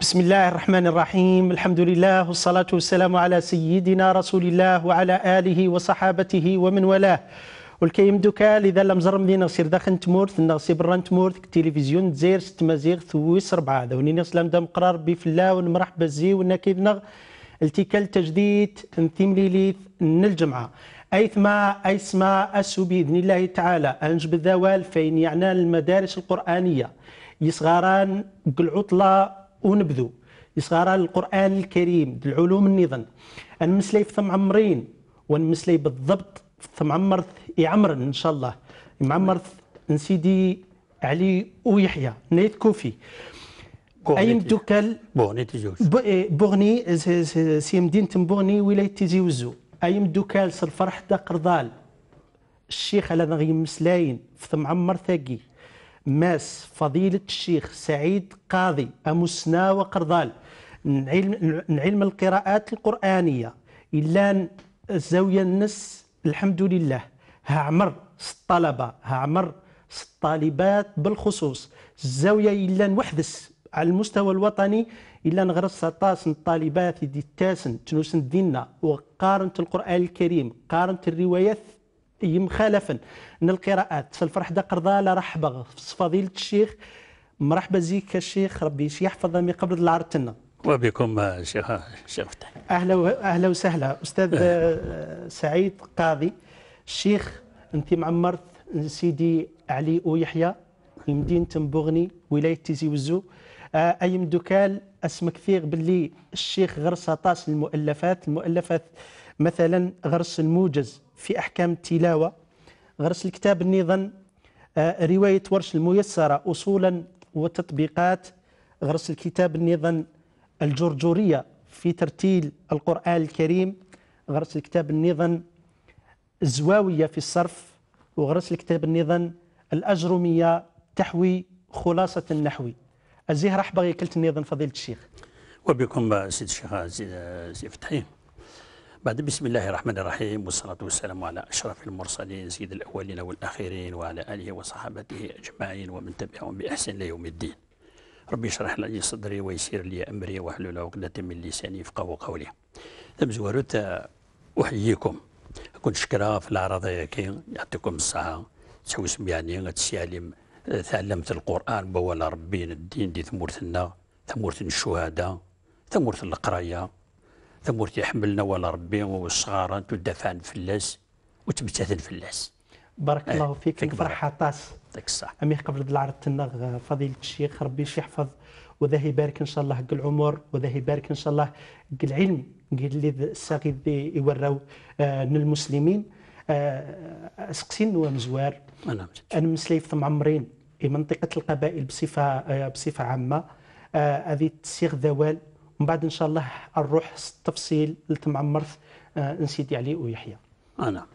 بسم الله الرحمن الرحيم الحمد لله والصلاة والسلام على سيدنا رسول الله وعلى آله وصحابته ومن والاه والكيم دوكا لذا لم زرم دينا نغسير داخن تمورت نغسير بران تمورت التلفزيون تزير ست مزيغ ثويس ربعة ذوني نغسل لم دام قرار بفلا ونمرحبا زي ونكيد نغ التكال تجديد نثيم ليليث الجمعة أيثما أيسما أسو بإذن الله تعالى أنجب الذوال فين يعني المدارس القرآنية يصغران قل ونبذو يصغار القران الكريم العلوم النظام المسلي في ثم عمرين ونمسلي بالضبط في ثم عمر يعمر ان شاء الله معمر نسيدي علي ويحيى نيت كوفي إيه، ايم دوكال بوغني تيزي بوغني سي مدينه بوغني ولايه تيزي وزو ايم دوكال صرف فرح دا قرضال الشيخ على غيم مسلاين في ثم عمر ثاقي ماس فضيلة الشيخ سعيد قاضي أمسنا وقرضال نعلم, القراءات القرآنية إلا الزاوية النس الحمد لله ها عمر الطلبة ها عمر الطالبات بالخصوص الزاوية إلا نوحدس على المستوى الوطني إلا نغرس طاسن الطالبات دي التاسن تنوسن ديننا وقارنت القرآن الكريم قارنت الروايات مخالفا ان القراءات فالفرح دا قرضاله رحبه فضيله الشيخ مرحبا زيك الشيخ ربي يحفظ من قبل العرض تنا وبكم شيخ شيخ فتح اهلا اهلا وسهلا استاذ سعيد قاضي الشيخ انت معمرت سيدي علي ويحيى مدينه مبغني ولايه تيزي وزو آه، أي دوكال اسم كثير باللي الشيخ غرس طاس المؤلفات المؤلفات مثلا غرس الموجز في أحكام التلاوة غرس الكتاب نيضا آه، رواية ورش الميسرة أصولا وتطبيقات غرس الكتاب نيضا الجرجورية في ترتيل القرآن الكريم غرس الكتاب نيضا الزواوية في الصرف وغرس الكتاب نيضا الأجرمية تحوي خلاصة النحوي الزهرة حبغي كلت نيضا فضيلة الشيخ وبكم سيد الشيخ عزيز فتحي بعد بسم الله الرحمن الرحيم والصلاة والسلام على أشرف المرسلين سيد الأولين والآخرين وعلى آله وصحابته أجمعين ومن تبعهم بأحسن إلى يوم الدين ربي اشرح لي صدري ويسير لي أمري واحلل عقدة من لساني يفقهوا قولي ثم زوارت أحييكم كنت شكرا في الأعراض يعطيكم الصحة تحوسم يعني تسيالم تعلمت القرآن بوالا ربي الدين دي ثمورتنا ثمورة الشهداء ثمورة القراية تمور تيحملنا ولا ربي والصغار انتو الناس وتمتثل في الناس بارك إيه، الله فيك فرحة طاس يعطيك الصحة أمي قبل العرض تنغ فضيلة الشيخ ربي يحفظ وذا يبارك إن شاء الله قل العمر وذا يبارك إن شاء الله قل العلم قل اللي الساقي ذي يوراو من آه، المسلمين آه، سقسين ومزوار أنا مسليف معمرين منطقة القبائل بصفة آه، بصفة عامة هذه تسيغ ذوال من بعد ان شاء الله نروح التفصيل لتم عمرث آه، نسيدي علي ويحيى انا آه، نعم.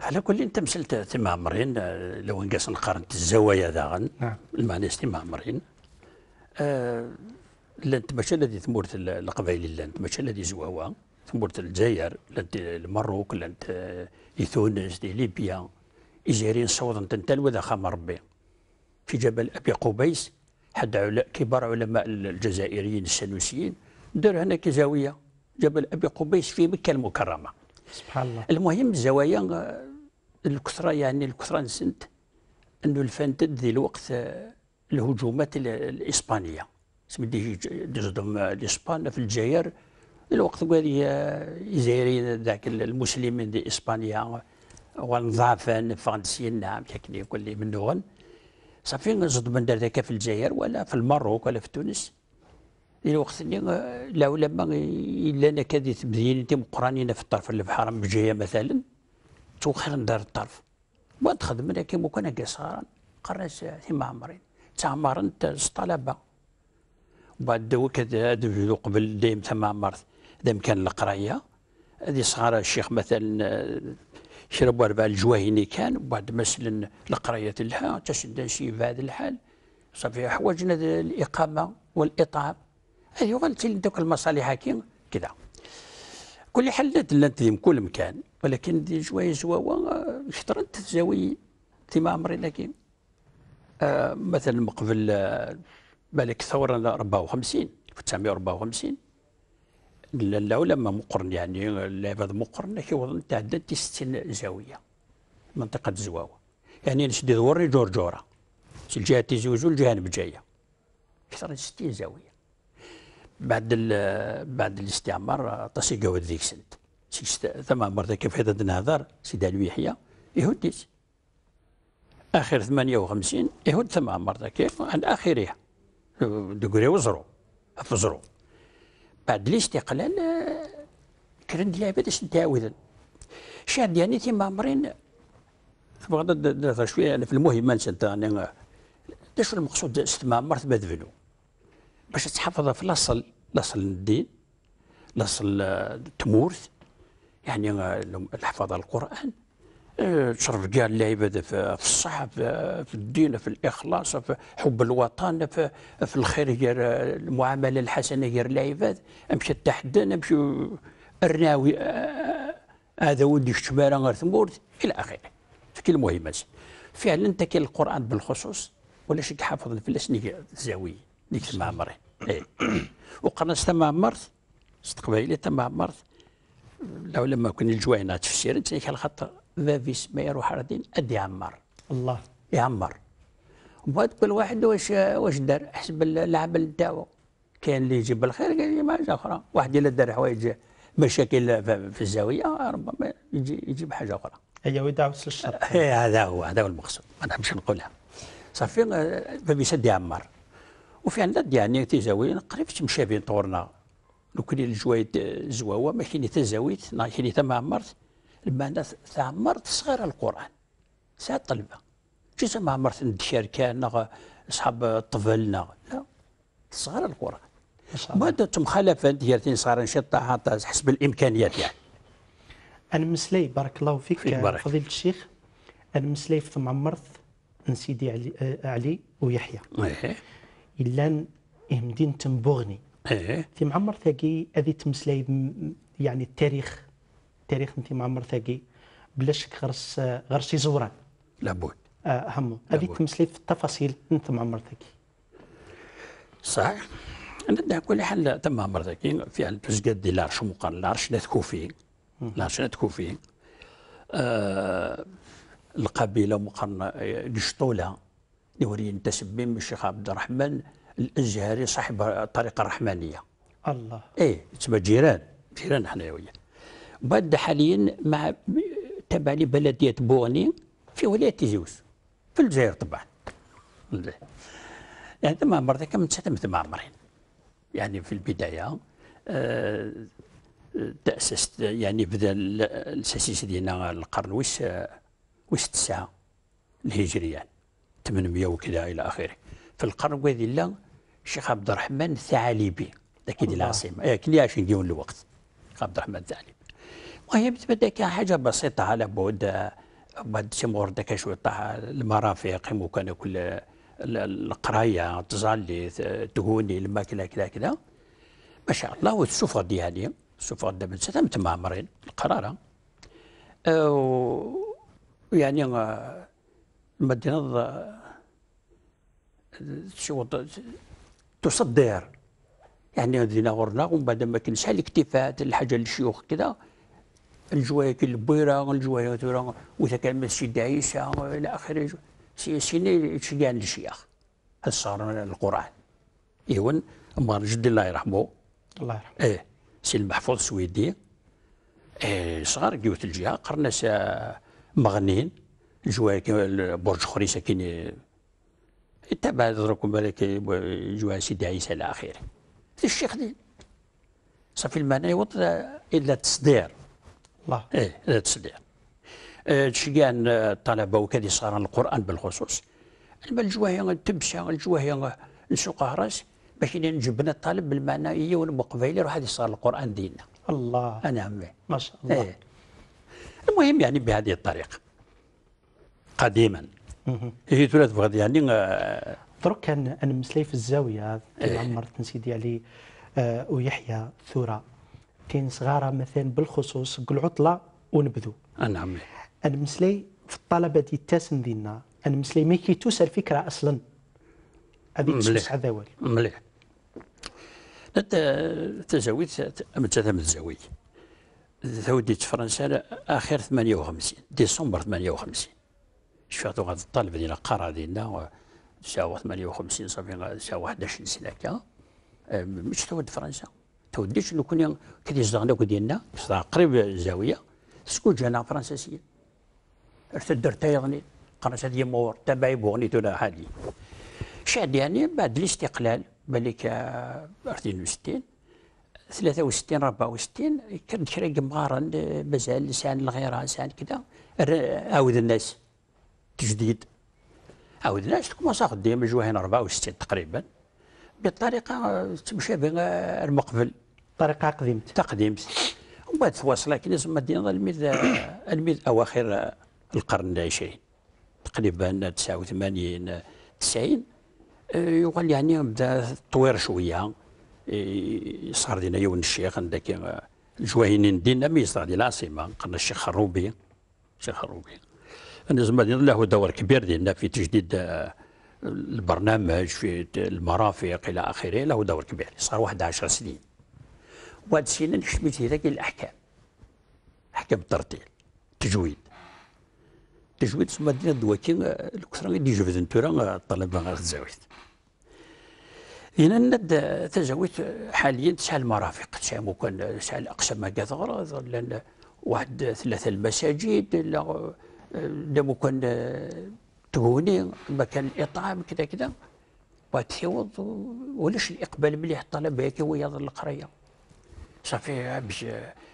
على كل انت مسلت تم عمرين آه، لو نقاس نقارن الزوايا ذا نعم المعنى تم عمرين آه لانت ماشي الذي ثمورت القبائل لانت ماشي الذي زواوا ثمورت الجزائر لانت المروك لانت تونس ليبيا إجيرين صوت انت الوذا خام ربي في جبل أبي قبيس حد كبار علماء الجزائريين السنوسيين دار هنا كزاويه جبل ابي قبيس في مكه المكرمه سبحان الله المهم الزوايا الكثره يعني الكثره نسنت انه الفنتد ذي الوقت الهجومات الاسبانيه سميتي جزدهم الاسبان في الجزائر الوقت قال الجزائريين ذاك المسلمين دي اسبانيا ونظافه فرنسيين نعم كيكني كل من دون صافي نزد زدمن ذاك في الجزائر ولا في المروك ولا في تونس الوقت اللي آه، لا ولا ما الا كذا تبديل تيمقرانين في الطرف البحر بجيه مثلا توخر ندار الطرف ما تخدم انا كيما كان قصارا قراش تيما عمرين تعمرن الطلبه وبعد دوك قبل دايم تما عمرت اذا كان القرايه هذه صغار الشيخ مثلا آه، شربوا ربع الجواهيني كان وبعد مثلا القرايه لها تشد شي في هذا الحال صافي حوايجنا الاقامه والاطعام هذه غلت دوك المصالح كي كذا كل حل دلت في كل مكان ولكن دي جوايز واوا شطرنت آه، زاوي تيما عمري لكن آه مثلا مقبل آه، بالك ثورة 54 1954 لا لا ما مقرن يعني العباد مقرن كي كيوضن تعدد 60 زاويه منطقه الزواوة يعني نشدي دوري جورجوره في الجهه تيزوزو الجهه نبجايه اكثر من 60 زاويه بعد بعد الاستعمار طاسي قاود ذيك سنت ثم مرة كيف هذا النهضر سيدي علي يحيى يهوديس اخر 58 يهد ثم مرة كيف عند اخرها دقري وزرو فزرو بعد الاستقلال كرن العباد اش تعاودن شعر يعني تيما عمرين بغيت نهضر شويه يعني في المهم ما انت انا يعني، آه، شنو المقصود استماع مرت بدفنو باش تحافظ في الاصل الاصل الدين الاصل التمورث آه، يعني آه، الحفاظ على القران إيه، تشرف كاع اللعيبه في الصحه في الدين في الاخلاص في حب الوطن في, في الخير ديال المعامله الحسنه ديال اللعيبات امشي تحدى نمشي الرناوي آه، آه، هذا ولدي الشماره غير ثمورت الى اخره تكي المهم فعلا كاين القران بالخصوص ولا شك حافظ الفلاس نيك الزاويه نيك المعمرين ايه وقرنا تما عمرت ست قبايلي تما عمرت لو لما كنا الجوينات في السيرة تنيك على خاطر ما يروح وحردين قد يعمر الله يعمر وبعد كل واحد واش واش دار حسب العمل نتاعو كان اللي يجيب الخير كان يجيب حاجه اخرى واحد الا دار حوايج مشاكل في الزاويه ربما يجي يجيب حاجه اخرى هي ويدعوس للشر هذا هو هذا هو المقصود ما نحبش نقولها صافي آه، فبيسد يعمر وفي عندنا يعني تزاوية تمشي بين طورنا لو كان الجوايد زواوة ما كاين حتى زاويت كاين حتى ما عمرت لما الناس تعمرت صغير القران ساعة طلبة شي زعما عمرت ندشار كان اصحاب الطفل لا صغار القران بعد تمخالفة ديال صار نشطة حسب الامكانيات يعني انا مسلي بارك الله فيك, فضيله الشيخ انا مسلي في معمرت نسيدي علي, آه، علي ويحيى ايه الا مدينه تنبغني ايه في معمر تاكي هذه تمسلاي يعني التاريخ التاريخ انت معمر ثاقي بلا شك غرس غرس زوران لابد اهم هذه تمثلي في التفاصيل انت معمر ثاقي صح انا كل حال تم معمر ثاقي في البزقاد دي لارش مقال لارش لا تكوفي لارش لا تكوفي آه القبيله اللي آه، جشطوله ينتسب بين الشيخ عبد الرحمن الازهري صاحب الطريقه الرحمانيه الله ايه تسمى جيران جيران حنا وياه بعد حاليا مع تابع لبلدية بوغني في ولاية زيوس في الجزائر طبعا يعني ثم مرة كم تسلمت مع عمرين يعني في البداية آه، تأسست يعني بدا الأساسيس ديالنا القرن وش وش تسعة الهجري يعني 800 وكذا إلى آخره في القرن وذي الله الشيخ عبد الرحمن الثعالبي ذاك العاصمة إيه، كلياش نجيو الوقت عبد الرحمن الثعالبي وهي بالنسبه لك حاجه بسيطه على بعد بعد سيمور داك شوي طاح المرافق وكان كل القرايه تزالي تهوني الماكله كذا كذا ما شاء الله والسفر ديالي السفر دابا مع تمامرين القراره يعني آه، المدينه آه، شو تصدر يعني دينا غرنا ومن بعد ما كاين شحال الحاجه للشيوخ كذا الجوايات البويرة الجوايات كان سيد عيسى إلى آخره سيني كاع الشيخ هل صار القرآن إيون مار جدي الله يرحمه الله يرحمه إيه سي المحفوظ السويدي إيه صغار قيوت الجهة سا مغنين جوايا برج خريسة كاين تبع دروك بالك جوايا سيدي عيسى إلى آخره الشيخ دين صافي المعنى يوض إلا التصدير الله ايه لا تسليع إيه، كان الطلبه وكذي صار القران بالخصوص الما الجواهي تمشى الجواهي نسوق راس باش جبنا الطالب بالمعنى هي والمقبيلي روح هذه صار القران ديننا الله انا ما شاء الله إيه. المهم يعني بهذه الطريقه قديما هي تولات بغد يعني آه، درك كان انا مسلي في الزاويه هذا إيه. عمرت نسيدي علي آه، ويحيى ثوره كاين صغاره مثلا بالخصوص عطله ونبذو نعم المسلي في الطلبه دي التاسن ديالنا المسلي ما كيتوس الفكره اصلا هذه تسوس على الذوال مليح التزاويد مثلا الزاوية توديت فرنسا اخر 58 ديسمبر 58 شفتوا هذا الطالب ديالنا قرا ديالنا ساعه 58 صافي ساعه 11 سنه هكا مش تود فرنسا توديش لو كنا كي يزدغنا ديالنا قريب الزاويه سكوت جانا فرنساسيا ارتدرت يغني قرنسا دي مور تبعي بوغني تولا حالي شاد يعني بعد الاستقلال بالك 62 63 64 كان شريك قمارا مازال لسان الغيره لسان كذا عاود الناس تجديد عاود الناس كومونس خدام ربعة 64 تقريبا بطريقه تمشابه المقبل طريقه قديمت تقديم ومن بعد تواصل لكن لازم دينا الميد الميد اواخر القرن العشرين تقريبا 89 90 يقال يعني بدا التطوير شويه صار دينا يون الشيخ عندك الجواهينين دينا ما يصدر لنا العاصمه قلنا الشيخ خروبي الشيخ خروبي لازم له دور كبير ديالنا في تجديد البرنامج في المرافق الى اخره له دور كبير صار واحد 10 سنين وهاد السنه نخدمت فيها كاين الاحكام احكام الترتيل التجويد التجويد تسمى دينا دواكي الكثره اللي في تورا الطلبه غير الزاويه هنا ند تزاويت حاليا تسع المرافق تسع مكان تسع الاقسام كثر واحد ثلاثه المساجد لا مكان تهوني مكان الاطعام كذا كذا وتحوض ولاش الاقبال مليح الطلبه هيك ويا القريه صافي باش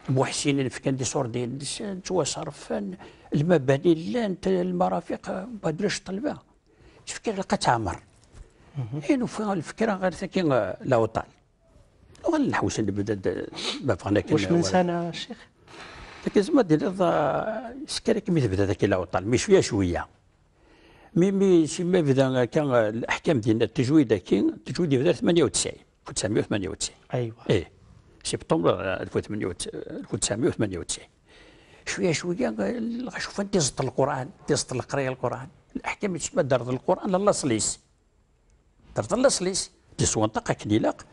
المحسنين كان دي سوردين توصرف المباني انت المرافق بادرش طلبه تفكر لقات عمر حين إيه، الفكره غير ساكن لاوطال وغن الحوش اللي بدا ما كاين واش من سنه الشيخ لكن زعما دير سكرك مي تبدا ذاك لاوطال مي شويه شويه مي مي سيما بدا كان الاحكام ديال التجويد كاين التجويد بدا 98 1998 ايوا ايه سبتمبر 1998 شويه شويه شوف تيزط القران تيزط القرايه القران الاحكام تسمى درت القران لله صليس درت لا صليس سوا نطق كنيلاق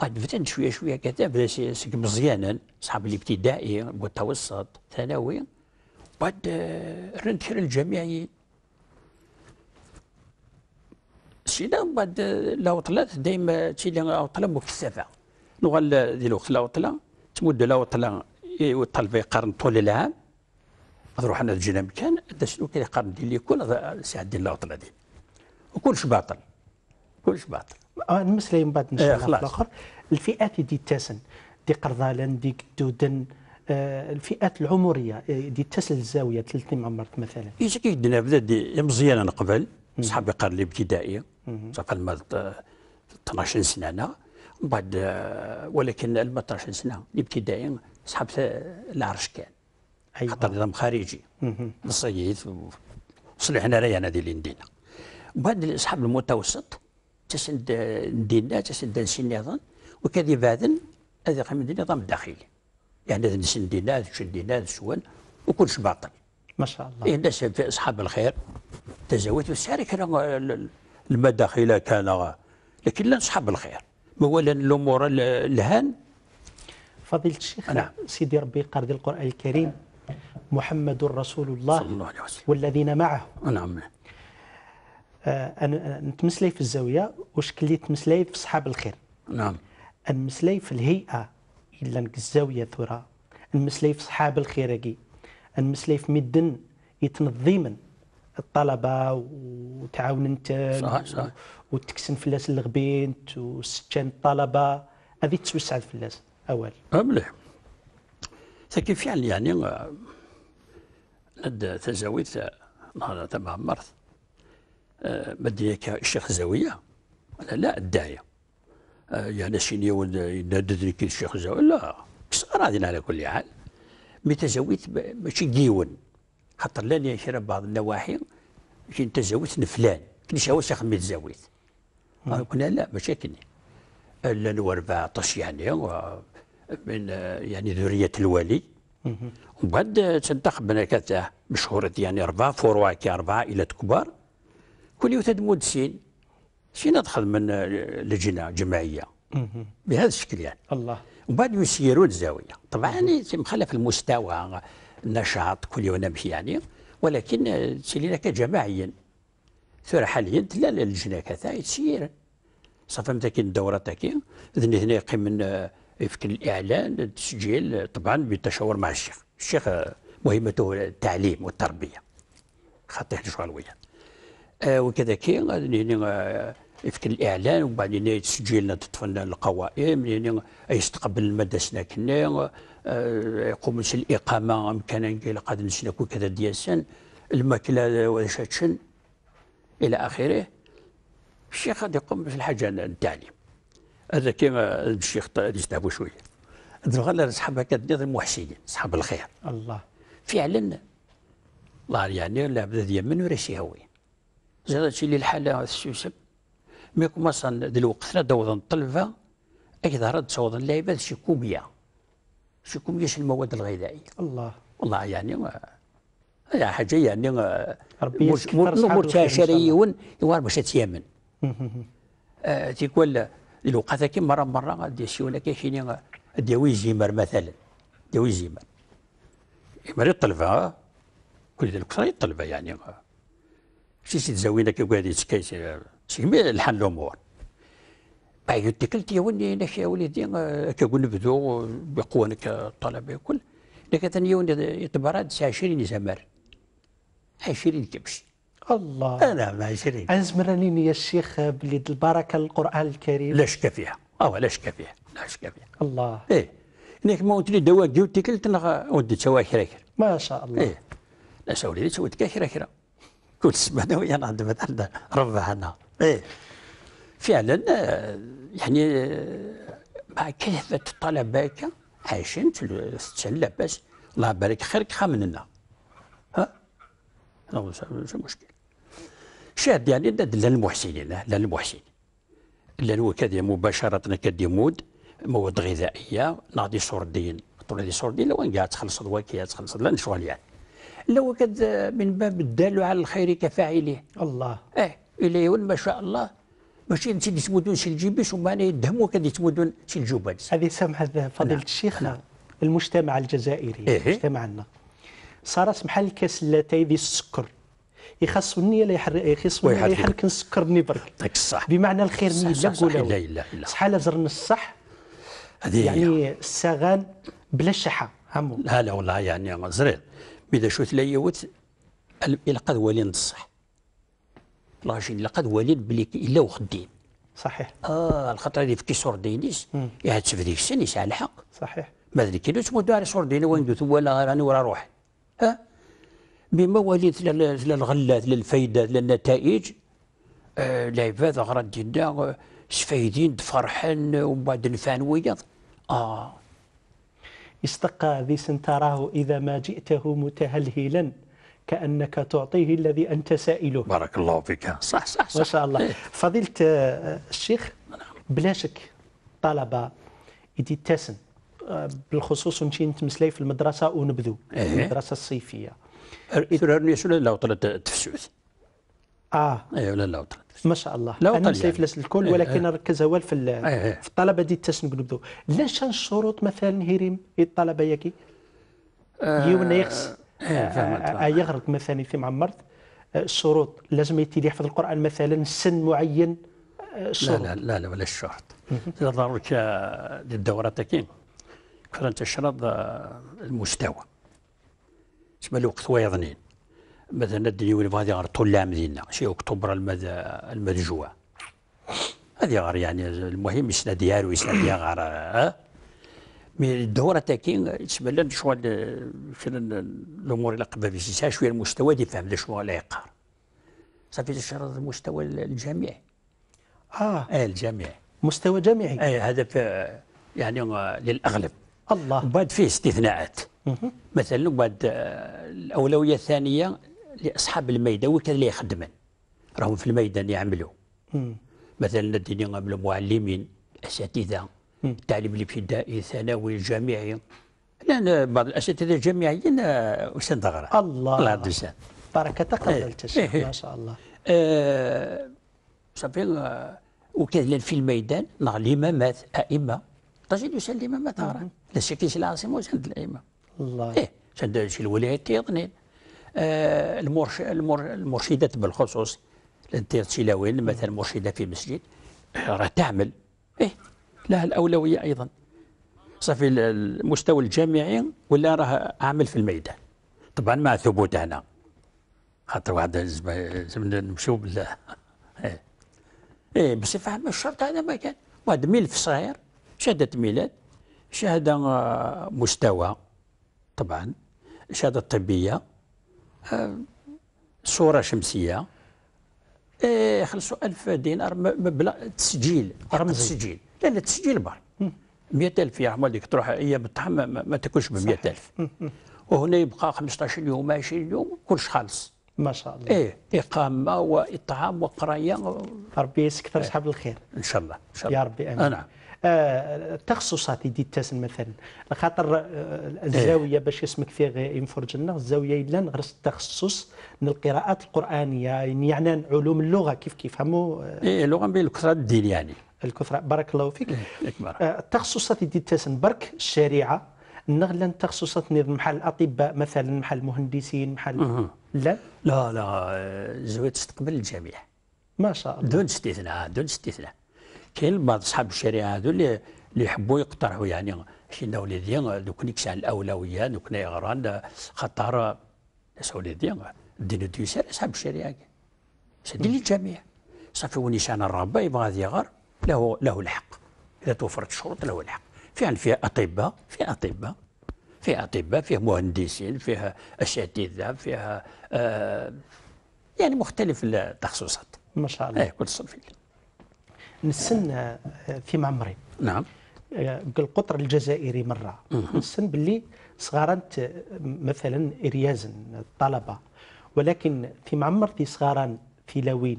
بعد بدات شويه شويه كذا بدا سك مزيانا صحاب الابتدائي والمتوسط ثانوي بعد آه، رنت خير الجامعي سينا بعد آه، لو طلعت دائما تيلي آه، طلع مكثفه نغال ديال الوقت العطله تمد العطله يطلب قرن طول العام نروح انا لجنة مكان هذا شنو كاين قرن ديال لي كل ساعه لا العطله دي وكلش باطل كلش باطل نمسلي آه، من بعد نشوف إيه، شاء الاخر الفئات دي تاسن دي قرضالن دي دودن آه الفئات العمريه آه، دي تسل الزاويه 30 عمرك مثلا ايش كي دنا بدا دي مزيان قبل صحابي قال لي ابتدائيه 12 آه، سنه بعد ولكن المطرح سنه الابتدائي صحاب العرش كان أيوة. خاطر نظام خارجي بالصيد وصلحنا ريانا ديال ندينا بعد اصحاب المتوسط تسند ندينا تسند النظام وكذي بعدن هذا قام النظام الداخلي يعني هذا نسندينا هذا شدينا هذا وكلش باطل ما شاء الله إيه الناس اصحاب الخير تزاوت وساري كان المداخله كان لكن لا اصحاب الخير مولا الامور الهان فضيله الشيخ نعم سيدي ربي قرد القران الكريم محمد رسول الله صلى الله عليه وسلم والذين معه نعم آه، أنا نتمسلي في الزاوية واش كلي تمسلي في صحاب الخير نعم نمسلي في الهيئة إلا الزاوية ثرى نمسلي في صحاب الخير نمسلي في مدن يتنظيمن الطلبه وتعاون انت صحيح صحيح وتكسن فلاس الغبين وستان الطلبه هذه توسع الفلاس اول آه، مليح لكن فعلا يعني آه، لد تزاويت نهار تبع آه، مدي هيك الشيخ زاويه انا لا الداعيه يعني شيني يناددني كي الشيخ زاويه لا كسر على كل حال متزاويت ماشي ديون خاطر لاني يشرى بعض النواحي كي تزاوت نفلان كل شهوة ساخن من تزاوت قلنا لا ماشي كني الا نور 14 يعني من يعني ذرية الوالي ومن بعد تصدق بنا كذا مشهور يعني أربعة فروع كي أربعة إلى كبار كل يوم مدسين شين ندخل من لجنة جماعية بهذا الشكل يعني الله ومن بعد يسيرون الزاوية طبعا يعني مخلف المستوى النشاط كل يوم نمشي يعني ولكن تسيلينا كجماعيا ثورة حاليا تلا الجنة كذا تسير صافا متاكي الدورة تاكي ذني هنا يقيم آه، يفكر الإعلان التسجيل آه، طبعا بالتشاور مع الشيخ الشيخ آه، مهمته التعليم والتربية خاطر شغال وياه كي هنا يفكر الاعلان وبعدين تسجيلنا تطفلنا القوائم يعني يستقبل المدرسه كنا آه، قومس الإقامة أمكان قد نسلك وكذا ديسن الماكلة وشاتشن إلى آخره الشيخ غادي يقوم بالحاجة التعليم هذا كما الشيخ يستهبوا شوية هذا أصحاب هكا نظر المحسنين أصحاب الخير الله فعلا الله يعني العبد ذي يمن ولا شي هوي زاد شي اللي الحالة السوسب مي كما صان ذي الوقت لا دوضن الطلبة أكيد هرد صوضن شي كوميه باش يكون المواد الغذائيه الله والله يعني يا حاجه يعني آه، مرتشريون يوار باش تيمن آه، تيكون الوقت كي مره مره ديسيونا كاين آه، داوي زيمر مثلا داوي زيمر يمر الطلبه كل ذلك صار الطلبه يعني شي سي تزاوينا كي تكايس يتكايس سيمي الحل الامور بعيد تكلت يا وني ناك وليدي آه، كنقول نبدو آه، بقوانك الطلبه الكل لكن ثاني يتبرد 20 زمر 20 كبش الله انا ما 20 ازمرني يا الشيخ بلي البركه القران الكريم لا شك فيها اه لا شك فيها لا شك فيها الله ايه انك ما قلت لي دواك تكلت كلت وديت سوا كراكر ما شاء الله ايه لا سولي سويت كراكر كنت سمعنا ويا نعند ربحنا ايه فعلا آه، يعني آه، مع كيف الطلبه هكا عايشين ستين لاباس الله يبارك خيرك خامننا ها ماشي مشكل شاهد يعني للمحسنين المحسنين لا المحسنين لا الوكاله مباشره كديمود مواد غذائيه ناضي سردين طول دي سردين لو قاعد تخلص الوكيات تخلص لا نشوال يعني لو كد آه، من باب الدال على الخير كفاعله الله اه الى ما شاء الله ماشي اللي تمدون شي سي وما انا يدهموا وكادي تمدون شي الجوبانس هذه سامحة فضيله نعم. الشيخ نعم. المجتمع الجزائري إيه؟ مجتمعنا صار سمح الكاس اللاتاي ذي السكر النية لا يخص يخصني لا يحرك نسكرني برك داك الصح بمعنى الخير نيه قولوا لا لا لا صحال زرنا الصح هذه يعني السغان بلا شحه همو لا لا والله يعني زريل بدا شوت لا يوت القد ولين الصح لاجين لقد وليد بلي الا وخدين صحيح اه الخطره اللي في دينيس يا يهتف ديك السنه يسال الحق صحيح ما ذلك كيلو داري على سورديني وين دوت ولا راني ورا روحي ها بما وليت للغلات للفايده للنتائج آه لعباد غرد دينا سفايدين فرحان ومن بعد نفعن اه استقى ذي سنتراه إذا ما جئته متهلهلا كأنك تعطيه الذي أنت سائله بارك الله فيك صح صح صح ما شاء الله فضيلة الشيخ بلا شك الطلبة يتسن بالخصوص انت تمسلي في المدرسة ونبذو إيه؟ المدرسة الصيفية ثرارني إيه، شو لا وطلت تفسوس اه اي ولا لا وطلت ما شاء الله لا انا مسلي يعني. الكل إيه، ولكن نركز إيه. اول في إيه،, إيه. في الطلبة دي التسنق لا لاش الشروط مثلا هريم الطلبة ياكي آه يخص إيه، آه، آه، آه، يغرق مثلا في معمرت الشروط لازم يتيلي يحفظ القران مثلا سن معين الشروط لا لا لا ولا الشرط ضروري للدوره كثر انت تشرط المستوى تسمى الوقت ويظنين مثلا الدنيا هذه غير العام ديالنا شي اكتوبر المدجوع هذه غير يعني المهم يسند ديالو يسند غير مي الدوره كي تسمى لنا شغل الامور اللي قبل بيسيسها شويه المستوى اللي فهم شو لا يقهر صافي تشرد المستوى الجامعي اه ايه الجامعي مستوى جامعي ايه هذا في يعني للاغلب الله وبعد فيه استثناءات مثلا بعد الاولويه الثانيه لاصحاب الميدان وكذا اللي يخدمن راهم في الميدان يعملوا مثلا الذين المعلمين الاساتذه التعليم الابتدائي الثانوي الجامعي لان بعض الاساتذه الجامعيين استاذ دغره الله الله يرضي عليك تقبلت ما شاء الله آه، صافي آه، وكذا في الميدان نهار الامامات ائمه تجد يسال الامامات دغره لا شك في العاصمه وسند الائمه الله ايه سند شي الولايات تيضني آه المرش المرشدات بالخصوص لان مثلا مرشده في مسجد آه، راه تعمل ايه لها الأولوية أيضا صافي المستوى الجامعي ولا راه عامل في الميدان طبعا مع ثبوت هنا خاطر واحد نمشيو بالله ايه ايه بصفه عامه الشرط هذا ما كان واحد ملف صغير شهاده ميلاد شهاده آه، مستوى طبعا شهاده طبيه آه، صوره شمسيه إيه خلصوا 1000 دينار مبلغ تسجيل رقم تسجيل لا لا تسجيل 100000 يا عمر ديك تروح هي ما, ما تاكلش ب 100000 وهنا يبقى 15 يوم 20 يوم كلش خالص ما شاء الله ايه اقامه واطعام وقرايه ربي يسكثر اصحاب إيه. الخير ان شاء الله ان شاء الله يا ربي امين نعم آه التخصصات يدي تاسن مثلا خاطر آه الزاويه إيه. باش اسمك فيه ينفرج لنا الزاويه الا نغرس التخصص من القراءات القرانيه يعني, يعني علوم اللغه كيف كيفهموا آه إيه اللغه بالكثره الدين يعني الكثرة بارك الله فيك التخصصات إيه، آه، دي تاسن برك الشريعة نغلا تخصصات نظم محل الأطباء مثلا محل المهندسين محل لا لا لا آه، زويت تستقبل الجميع ما شاء الله دون استثناء دون استثناء كاين بعض اصحاب الشريعه هذو اللي اللي يحبوا يقترحوا يعني شي وليدين دوك نكس على الاولويه دوك يغران خطر ناس وليدين الدين تيسال اصحاب الشريعه سدي للجميع صافي ونيشان الرابع يبغى هذا يغار له له الحق إذا توفرت الشروط له الحق فعلا فيها أطباء فيها أطباء فيها أطباء فيها مهندسين فيها أساتذة فيها آه يعني مختلف التخصصات ما شاء الله أيه كل صنف نسن آه، في معمري نعم آه، القطر الجزائري مرة نسن باللي صغارنت آه، مثلا إريازن الطلبة ولكن في معمر في صغاران في لوين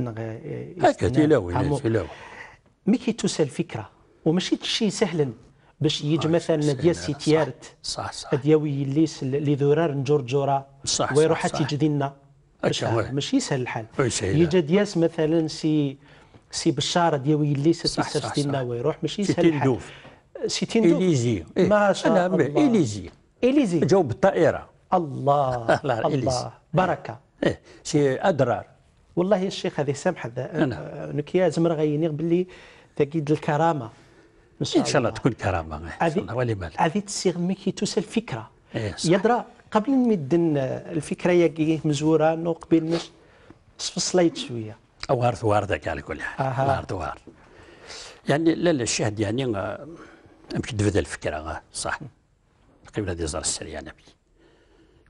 هكا في تيلاوين مي كيتوسى الفكره وماشي شي سهلا باش يجي مثلا ديال سي تيارت صح صح دياوي اللي لي دورار نجورجورا صح ويروح تيجدي ماشي سهل الحال يجي دياس مثلا سي سي بشار دياوي اللي تيستافدي ويروح ماشي سهل الحال ستين دوف اليزي إيه. ما شاء الله اليزي اليزي جو بالطائره الله الله بركه إيه. سي اضرار والله يا الشيخ هذه سامحه نكيا زمر غينيغ باللي تجد الكرامه ان شاء, إن شاء الله, الله تكون كرامه ولي هذه تسيغ مي فكرة إيه الفكره يدرى قبل نمدن الفكره يجي مزوره نو قبل مش فصليت شويه وارث واردك على كل حال وارث وارث يعني لا لا الشهد يعني امشي آه، دفد الفكره آه، صح قبل هذه زار السريع نبي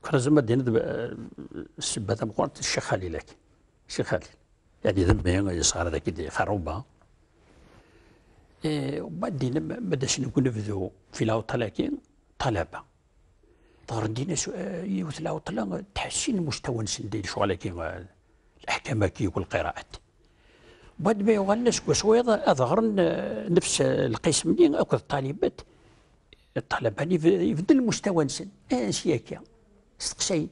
كنا زعما دين آه، السبات مقورت الشيخ خليلك الشيخ خليل يعني ذنبي يصار هذاك خروبه وبعدين بداش نكون نبذو في العطلة طلبة طردينا آه، يوث العطلة آه، تحسين مستوى نسندي على كي الأحكام كي والقراءات بعد ما يغنى سكو سويض أظهر نفس القسم لي أكو الطالبات الطلبة اللي يبدل المستوى نسن أنسي هكا استقساي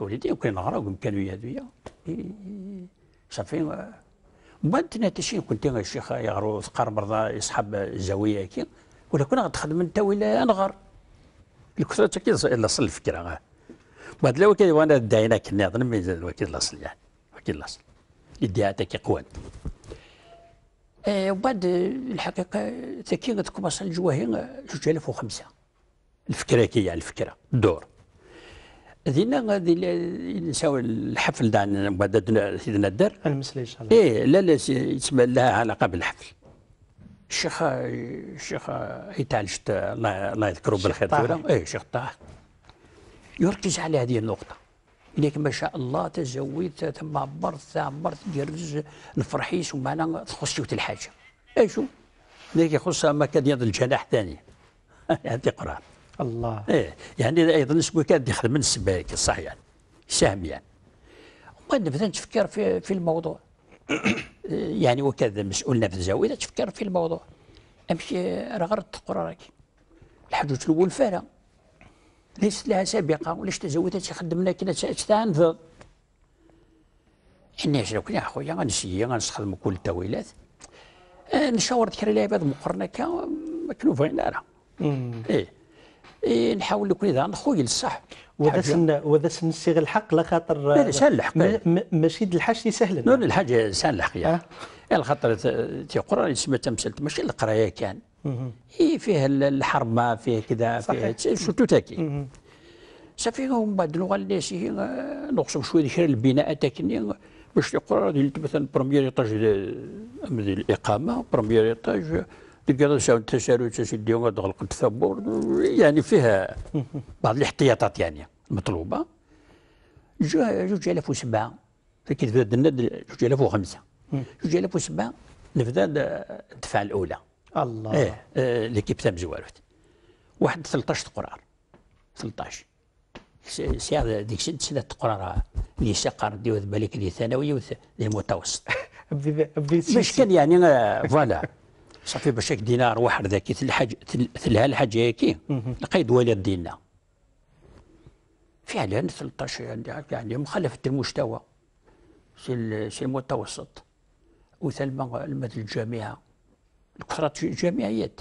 وليدي وكان نهار كانوا يهدويا صافي بعد تناتشين كنت الشيخ يغرو ثقار برضا يصحاب الزاويه كي ولا كنا غتخدم انت ولا نغر الكثرة الا صل الفكرة بعد لا وكيل وانا داينا كنا نظن ميزان الوكيل الاصل يعني وكيل الاصل الادعاء كي قوان آه، وبعد الحقيقة تاكي غتكون الجواهي 2005 آه، الفكرة كي يعني الفكرة الدور هذينا غادي نساو الحفل بعد سيدنا الدار ان شاء الله ايه لا لا يتسمى لها علاقه بالحفل الشيخ الشيخ يتعالج الله يذكره بالخير ايه الشيخ طه يركز على هذه النقطه لك ما شاء الله تزويت ثم عبرت عبرت جرز الفرحيس ومعنا تخص الحاجه اشو إيه، ليك يخص ما كان يضل الجناح ثاني هذه قران الله ايه يعني ايضا شكون كان يخدم من السباك صح يعني يساهم يعني وما نبدا نتفكر في في الموضوع يعني وكذا مسؤولنا في الزاويه تفكر في الموضوع امشي راه غرت قراراك الحدوث الاول فارا ليست لها سابقه ولاش تزوجت خدمنا كنا نفض انا شنو كنا اخويا غنسيي غنستخدم كل التاويلات آه، نشاور ذكر العباد مقرنا كا ما كانوا بغينا راه ايه نحاول نكون اذا خويا الصح وذا وذا نسيغ الحق لا خاطر الحق ماشي الحاج سهل لا الحاجه الحق يا أه؟ على خاطر تيقرا تسمى تمثلت ماشي القرايه كان إيه فيه الحرمه فيه كذا فيه شتو تاكي صافي ومن بعد نغلي آه، نقسم شويه ديال البناء تاكني آه، باش تيقرا مثلا بروميير ايطاج الاقامه بروميير ايطاج تلقى شاو التشارع تشدي غتغلق الثبور يعني فيها بعض الاحتياطات يعني المطلوبه جوج الاف وسبعه تبدا بدنا جوج الاف وخمسه جوج الاف وسبعه نبدا آه، الدفعه الاولى الله ايه, إيه ليكيب تاع مزوارت واحد 13 قرار 13 سي ديك سنة تقرار آه، اللي سقر ديوث بالك دي ثانوي دي المتوسط باش كان يعني آه، فوالا صافي باش هاك دينار واحد ذاك الحاج تلها الحاجه ياكي لقيت ولاد ديننا فعلا 13 يعني مخلفة المستوى سي سي المتوسط وثلما المد الجامعه كثرة الجامعيات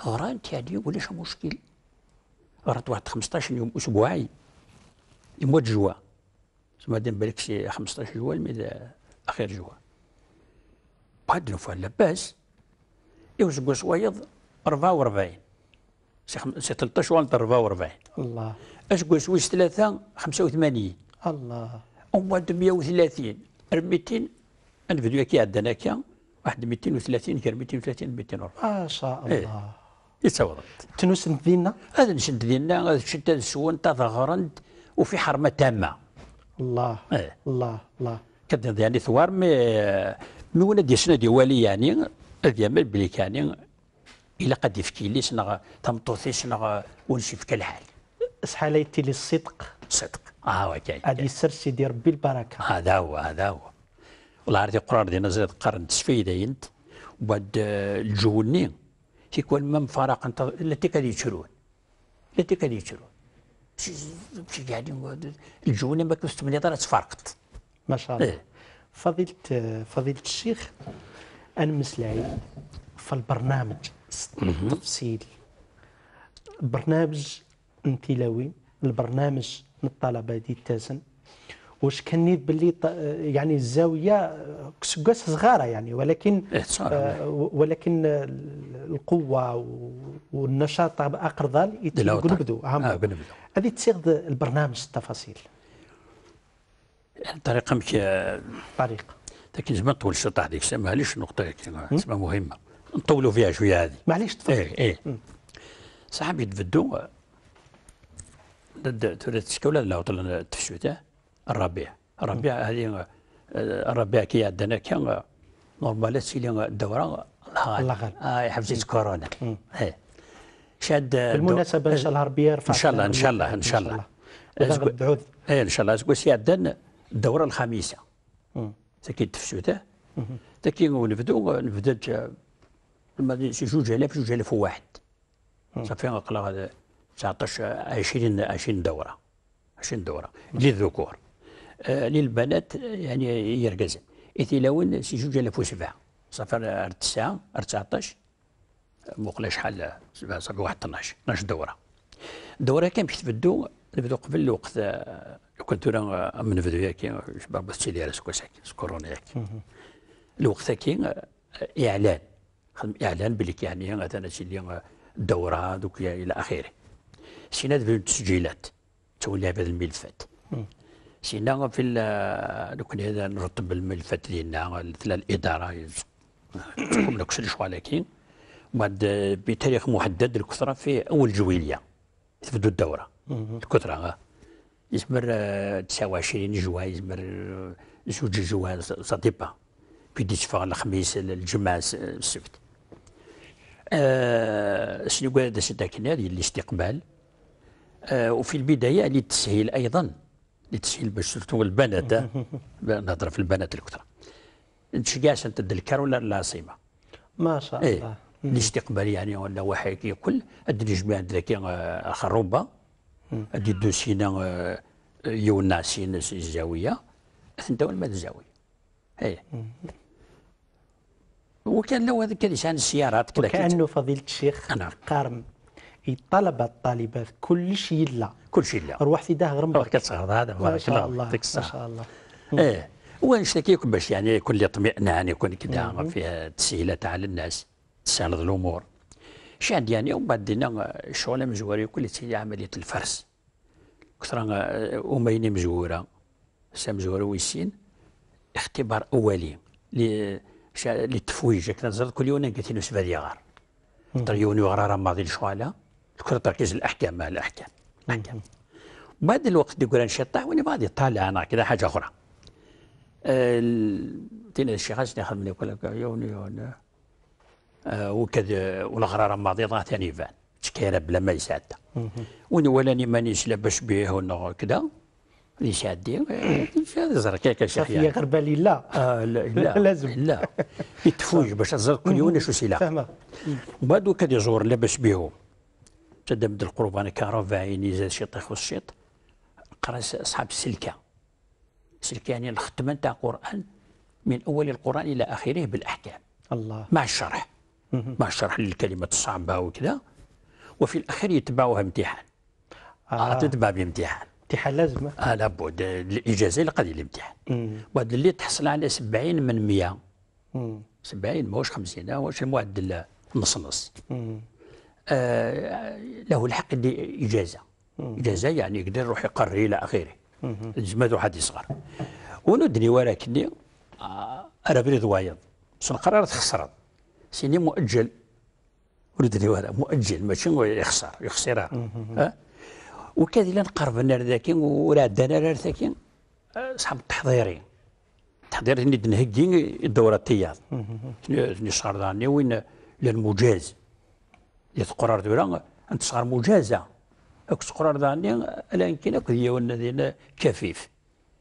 غرانت يعني ولاش مشكل غرانت واحد 15 يوم اسبوعي يموت جوا ما دام بالك شي 15 جوا الميد اخر جوا بعد نوفا لاباس يوز قوس ويض 44 سي 13 وانت 44 الله اش قوس شويش ثلاثة 85 الله ومن بعد 130 200 انا فيديو كي عندنا كان واحد 230 كان 230 240 ما شاء إيه. الله إيه. يتصورت تنوسنت دينا هذا نشد دينا هذا شنت سوان تظهرند وفي حرمة تامة الله إيه. الله الله كنت يعني ثوار مي مي ولاد يسنا ديوالي يعني ad yamen بلي kani الى ad يفكي لي s neɣ tameṭṭut-is كل حال شحال lḥal. Acḥal الصدق tili ṣṣidq. Ṣṣidq. اه وكاي هذا يسر سيدي ربي البركه هذا هو هذا هو والله عرفتي القران ديالنا زاد قرن تسفيده ينت وبعد آه، الجوني تيكون ما مفارق انت لا تيكاد يشرون لا تيكاد تشرون شي قاعدين الجوني ما كنتش تمنيت راه تفارقت ما شاء الله إيه. فضيلة فضيلة الشيخ انا مسلعي فالبرنامج التفصيل برنامج انتلاوي البرنامج الطلبه دي التاسن واش كنيت باللي يعني الزاويه كسكاس صغاره يعني ولكن إيه، آه ولكن القوه والنشاط اقرضال يتقنبدوا اه هذه تصيغ البرنامج التفاصيل الطريقه مش طريقه لكن لازم نطول السطح هذيك سمها ليش النقطه هذيك اسمها مهمه نطولوا فيها شويه هذه معليش تفضل ايه ايه صاحبي تبدو ثلاث شكولا لا وطلع التفشوت الربيع الربيع هذه آه، الربيع كي عندنا كي نورمال سيلي الدوره غالب اه حبسيت كورونا ايه شاد آه، بالمناسبه ان شاء الله ربي يرفع ان شاء الله ان شاء الله ان شاء الله ايه ان شاء الله سيادنا الدوره الخامسه تاكي تفسوته تكي نبدو نبدا سي جوج الاف جوج الاف وواحد صافي نقلا 19 20 20 دوره 20 دوره للذكور آه للبنات يعني يرقزن إثيلاون سي جوج الاف وسبعه صافي 9 19 مقلا شحال صافي واحد 12 12 دوره دوره كان باش تبدو نبدو قبل وقت آه، كنت انا من فيديو كي جبر بس تيلي على سكو ساكن كورونا كي الوقت كي اعلان اعلان بلي يعني مثلا تيلي الدوره دوك الى اخره سينا في التسجيلات تولى هذا الملفات سينا في دوك هذا نرتب الملفات ديالنا الاداره تقوم لك شوالة لكن بعد بتاريخ محدد الكثره في اول جويليه تبدو الدوره الكثره آه. يزمر 29 جوان جوا يزمر آه، زوج جوان سا ديبا كي تشفى الخميس الجمعه السبت أه شنو قال هذا سداك الاستقبال أه وفي البدايه للتسهيل ايضا للتسهيل باش سورتو البنات آه، نهضر في البنات الكثره تشقاش انت الكار ولا العاصمه ما شاء إيه. الله إيه. الاستقبال يعني ولا واحد كي ادري الدنيا جميع ذاك آه، خروبه هادي دوز آه، يونا سين الزاويه ثنداو ما الزاويه اي وكان لو هذا كان يسان السيارات كذا وكانه فضيله الشيخ أنا. قارم الطلبه الطالبات لا كل شيء لا روح في داه غرم برك هذا هذا بارك الله ما شاء الله ايه ونشتكي باش يعني يكون يعني يكون كذا فيها تسهيلات على الناس تساند الامور شان دياني يعني، ومن بعد دينا الشغل آه، مزواري كل تيلي عملية الفرس كثر آه، أمين مزورة سام مزورة ويسين اختبار أولي للتفويج نزرد كل يوم كثير نسبة ديغار تريون يغرى ماضي الشغالة كل تركيز الأحكام مع الأحكام الأحكام بعد الوقت قولان شطح وني غادي طالع انا كذا حاجه اخرى تين الشيخ غاش ناخذ من يقول لك يوني وكذا والغرار ماضي ضا ثاني فان تكيرا بلا ما يسعد ولاني مانيش لاباس بيه ولا كذا اللي شادي زر كيك الشيخ صافية غربالي لا آه، لا لازم لا يتفوج باش زر كل يوم شو سيلا فاهمة وبعد كاد يزور لاباس بيهم تدم القربان كهرباء عيني زاد شي طيخ الشيط قرا اصحاب السلكه السلكه يعني الختمه تاع القران من اول القران الى اخره بالاحكام الله مع الشرح مع شرح للكلمة الصعبة وكذا وفي الأخير يتبعوها امتحان آه. آه. تتبع بامتحان امتحان لازم آه لابد الإجازة اللي قضي الامتحان وهذا اللي تحصل على 70 من 100 70 ماهوش 50 واش المعدل نص نص آه له الحق دي إجازة إجازة يعني يقدر يروح يقري إلى آخره الجماد واحد يصغر وندني ولكني أنا آه، بريد وايض بس القرار تخسرت سيني مؤجل ولدني هذا مؤجل ماشي يخسر يخسرها أه؟ وكذا الا نقرب انا نقربنا ولا ورادنا لذاك صحاب التحضيرين التحضير اللي دنهكي الدوره التياض اللي صار شرداني وين للمجاز يتقرر دولا انت صار مجازه اك تقرر داني الا يمكن اكو هي ديال كفيف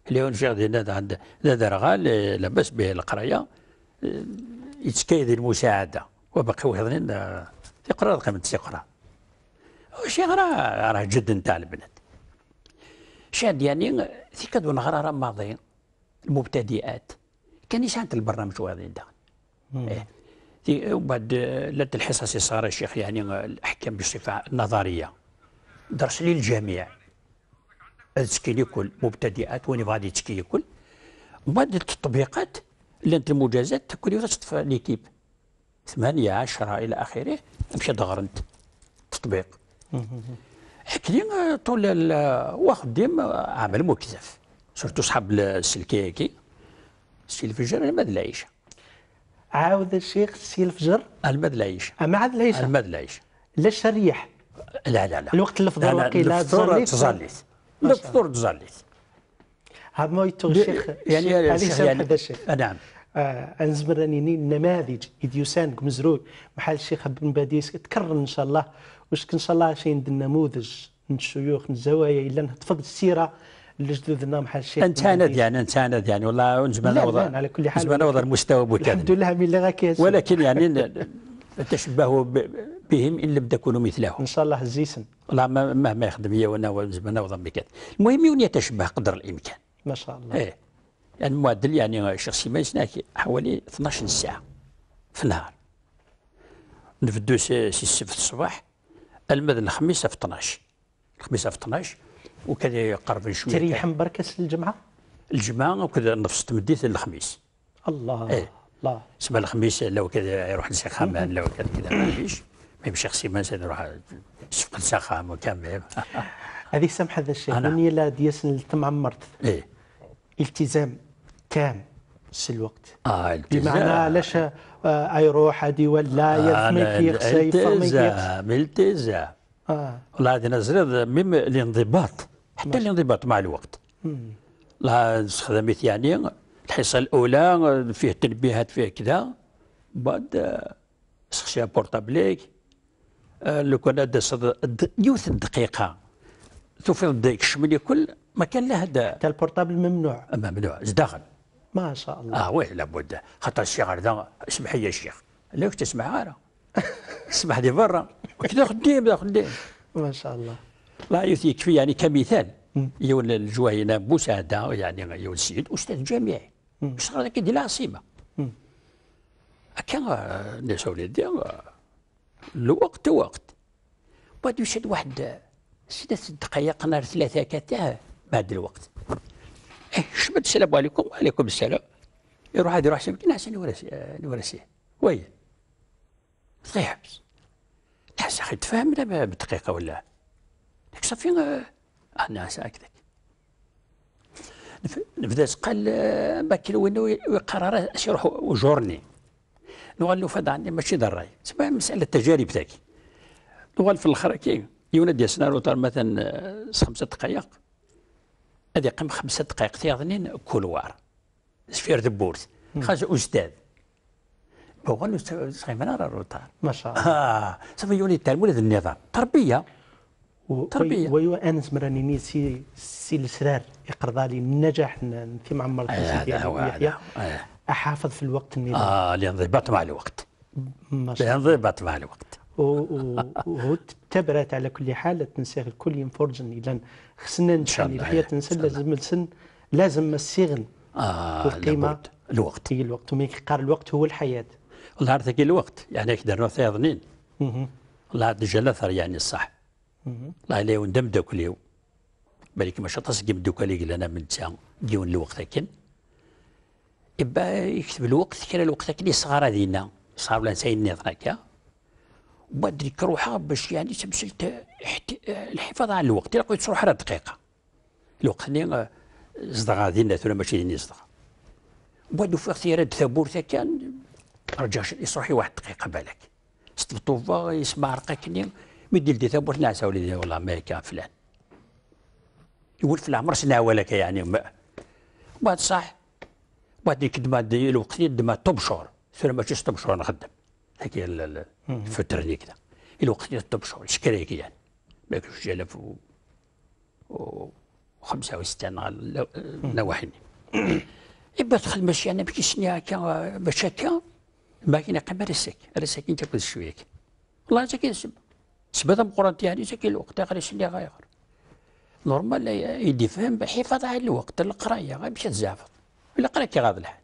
اللي هو نشيغ ديال هذا هذا راه لاباس به القرايه يتكايد المساعدة وبقيو هضرين تقرا قيمة تقرا وشي غرا راه جد نتاع البنات شاد يعني كادو ونهار راه ماضي المبتدئات كان يساند البرنامج واضي داخل إيه. وبعد لد الحصص صار الشيخ يعني الاحكام بصفه نظريه درس للجميع التسكين لكل مبتدئات وين غادي يتسكي يكون بعد التطبيقات لانت المجازات تكون وتشطف ليكيب ثمانية عشرة إلى آخره مشى ضغرنت تطبيق حكينا آه، طول آه، وخدم آه، عمل مكثف سورتو صحاب السلكيكي السي الفجر المد العيشة عاود الشيخ السي الفجر المد العيشة أما عاد العيشة المد العيشة لا الشريح لا لا لا الوقت الافضل وقيلا تزليت الافطور تزليت ما يتو الشيخ يعني, يعني هذه سامح هذا الشيخ نعم آه، انزمر راني نماذج يديوسان مزروع محل الشيخ بن باديس تكرر ان شاء الله واش ان شاء الله شي نموذج من الشيوخ من الزوايا الا تفض السيره لجدودنا محل الشيخ انتاند يعني انتاند يعني والله نجم نوضع على كل حال نجم نوضع المستوى بوكاد الحمد لله من اللي ولكن يعني التشبه بهم ان لم تكونوا مثلهم ان شاء الله زيسن والله مهما يخدم هي وانا نجم وضم المهم المهم يتشبه قدر الامكان ما شاء الله ايه يعني المعدل يعني الشيخ ما يسناك حوالي 12 ساعه في النهار نفدو سي السبت الصباح المد الخميس في 12 الخميس في 12 وكذا يقرب شويه تريح بركس الجمعه الجمعه وكذا نفس تمديت الخميس الله ايه الله سما الخميس لو كذا يروح خامان لو كذا كذا ما فيش ما يمشي شخصي ما يروح سفق خامان وكامل هذه سامحه هذا الشيخ من لا ديسن تمعمرت ايه التزام تام في الوقت آه التزام بمعنى لاش آه، يروح هادي ولا آه، يفمك يخسى يفمك التزام التزام آه. والله هذه نزرد ميم الانضباط حتى ماشي. الانضباط مع الوقت لا استخدمت يعني الحصه الاولى فيه تنبيهات فيه كذا بعد آه، سخشي بورتابليك لو كان يوث الدقيقه شفتوا في الضيق الشمالي الكل ما كان له هذا حتى البورتابل ممنوع ممنوع ازدغن ما شاء الله اه ويه لابد خاطر الشيخ هذا اسمح لي يا شيخ لا تسمع انا اسمح لي برا وكذا خديم الدين ما شاء الله الله يثيك فيه يعني كمثال يقول الجوهينه بوساده يعني يقول السيد استاذ جامعي صار هذا كيدير العاصمه كان الناس آه، ولادي الوقت آه، وقت بعد يشد واحد ست دقائق نار ثلاثة كتاه بعد الوقت إيه شبد السلام عليكم وعليكم السلام يروح هذا يروح سمكين حسن نورسيه وي تغيحبس حس أخي تفهم لا بدقيقة ولا لك صافي أنا آه، آه، هكذاك نبدا قال آه، باكي لو يقرر اش يروح وجورني نوال له فضا عندي ماشي ضري تسمى مسألة تجارب ذاك نوال في الاخر كي يوناد يسنا روتر مثلا آه، خمسة دقائق هذه قم خمسة دقائق تيغنين كولوار سفير دبورت خرج أستاذ غنو صغير من روتار ما شاء الله اه صافي يوني تعلم ولاد النظام تربيه تربيه ويو انس مراني سي سي الاسرار لي النجاح في معمر يعني يحيى آه. احافظ في الوقت النظام اه لانضباط مع الوقت ما شاء الله لانضباط مع الوقت تبرات على كل حال تنساغ الكل ينفرجن اذا خصنا نشحن الحياه تنسن لازم السن لازم السيغن آه القيمه الوقت هي الوقت ومن يقار الوقت هو الحياه والله عرفت الوقت يعني كدرنا ثلاث اظنين الله عاد جل اثر يعني الصح الله لا وندم داك اليوم بالك ماشي تسقم دوكا اللي قلنا من تسع ديون الوقت لكن يبقى يكتب الوقت كان الوقت كي صغار هذينا صغار ولا نسين نظرك وبدرك روحها باش يعني تمثلت الحفاظ على الوقت الا لقيت روحها دقيقه الوقت اللي آه، صدغه ديالنا ولا ماشي ديالي صدغه وبعد في اختيارات ثابورتا كان رجع يصرحي واحد دقيقه بالك فا يسمع رقاك ني مدي لدي ثابورت نعسى وليدي والله كان فلان يقول في العمر سنة ولك يعني بعد صح بعد الكدمة الوقت ديال الدماء تبشر ثم ماشي ست نخدم هكا الفتره اللي كذا الوقت اللي الطبشور شكرا كي يعني باك جوج و, و... خمسة نواحي إبا إيه، تخل ماشي أنا بكي سني هكا باش هكا الماكينة قام رسك أنت كل شوية والله أنت كي نسب سبات مقرن تاعي أنت كي الوقت غير سني غير نورمال يدي فهم بحفاظ على الوقت القراية غير باش تزعفط ولا قرا كي غاض الحال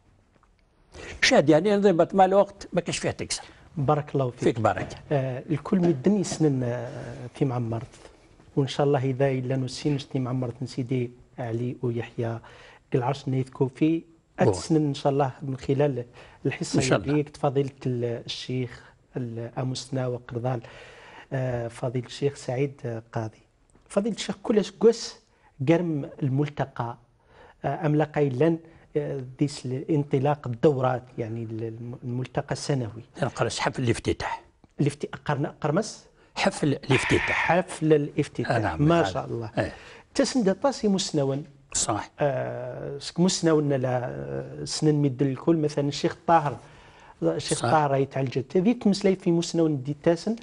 شاد يعني انضبط مع الوقت ما كاش فيها تكسر بارك الله فيك فيك بارك آه الكل مدني يسنن آه، في معمرت وان شاء الله اذا الا نسين في معمرت سيدي علي ويحيى العرش نيذكو في اتسنن ان شاء الله من خلال الحصه ديالك فضيله الشيخ اموسنا وقرضان فضيل آه، فضيله الشيخ سعيد آه، قاضي فضيله الشيخ كلش كوس قرم الملتقى املاقي لن ديس انطلاق الدورات يعني الملتقى السنوي نقرس حفل الافتتاح الافتي... قرنا قرمس حفل الافتتاح حفل الافتتاح نعم ما شاء الله آه. تسند طاسي مسنون صح آه مسنون لا سنن مد الكل مثلا الشيخ طاهر الشيخ طاهر راهي تعالجت هذه في مسنون دي تاسن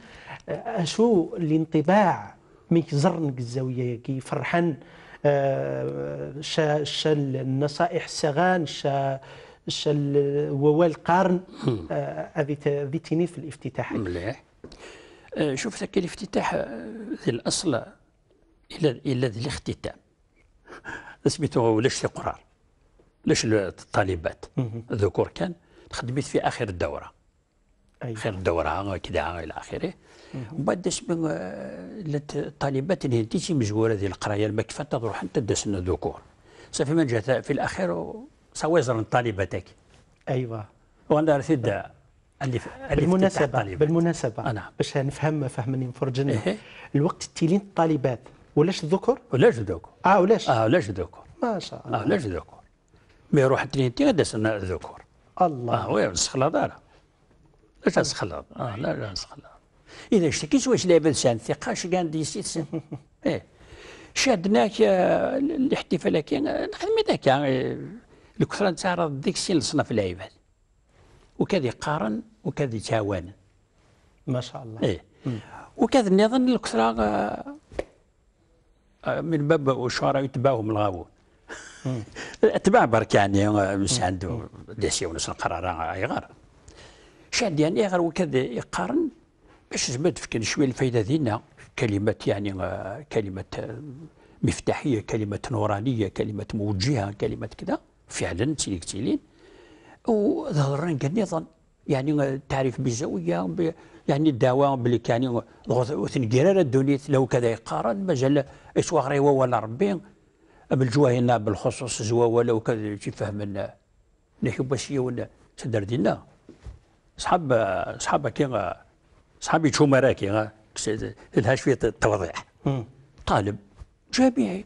آه، اشو الانطباع من زرنك الزاويه كي فرحان آه، شا شا النصائح السغان شا شا ووال قرن آه، هذه تيني في الافتتاح مليح آه، شوف ذاك الافتتاح ذي الاصل الى الى ذي الاختتام سميتو ليش قرار ليش الطالبات ذكور كان خدمت في اخر الدوره أيوة. اخر الدوره كذا الى اخره ومن بعد آه، الطالبات اللي شي مجوره ديال القرايه ما كفات تروح حتى داسنا الذكور صافي من جهه في الاخير سوازر الطالباتك ايوا وانا رثد اللي اللي بالمناسبه بالمناسبه انا نعم. باش نفهم فهمني مفرجني إيه؟ الوقت تيلين الطالبات ولاش الذكر ولاش الذكر اه ولاش اه ولاش الذكر ما شاء الله اه ولاش الذكر مي يروح تلين تي الذكور الله اه وي نسخ دارا لا تسخلط اه لا لا نسخلط إذا اشتكيت واش لابد سان اش كان ديسيت سان إيه شادناك الاحتفال كان نخدم إيه، ذاك الكثرة نتاع ديك السن لصنف العباد وكذا يقارن وكذا يتعاون ما شاء الله إيه وكذا نظن الكثرة آه، آه، من باب الشعراء يتباهم الغاوون اتباع برك يعني آه، مش عنده داسي ونص القرار ايغار شاد يعني غير وكذا يقارن باش زعما تفكر شويه الفائده ديالنا كلمات يعني آه، كلمات آه، مفتاحيه كلمه نورانيه كلمه موجهه كلمه كذا فعلا سيليكتيلين وظهرنا نظام يعني التعريف آه، بالزاويه يعني الدواء بلي كان وثنقرا الدنيا لو كذا يقارن مازال اسوا غريوه ولا ربي بالجواهنا نعم، بالخصوص زوا ولو كذا شي فهم نحب باش يونا تدار ديالنا صحاب صحاب كي صحابي شو مراكي لها شويه توضيح طالب جامعي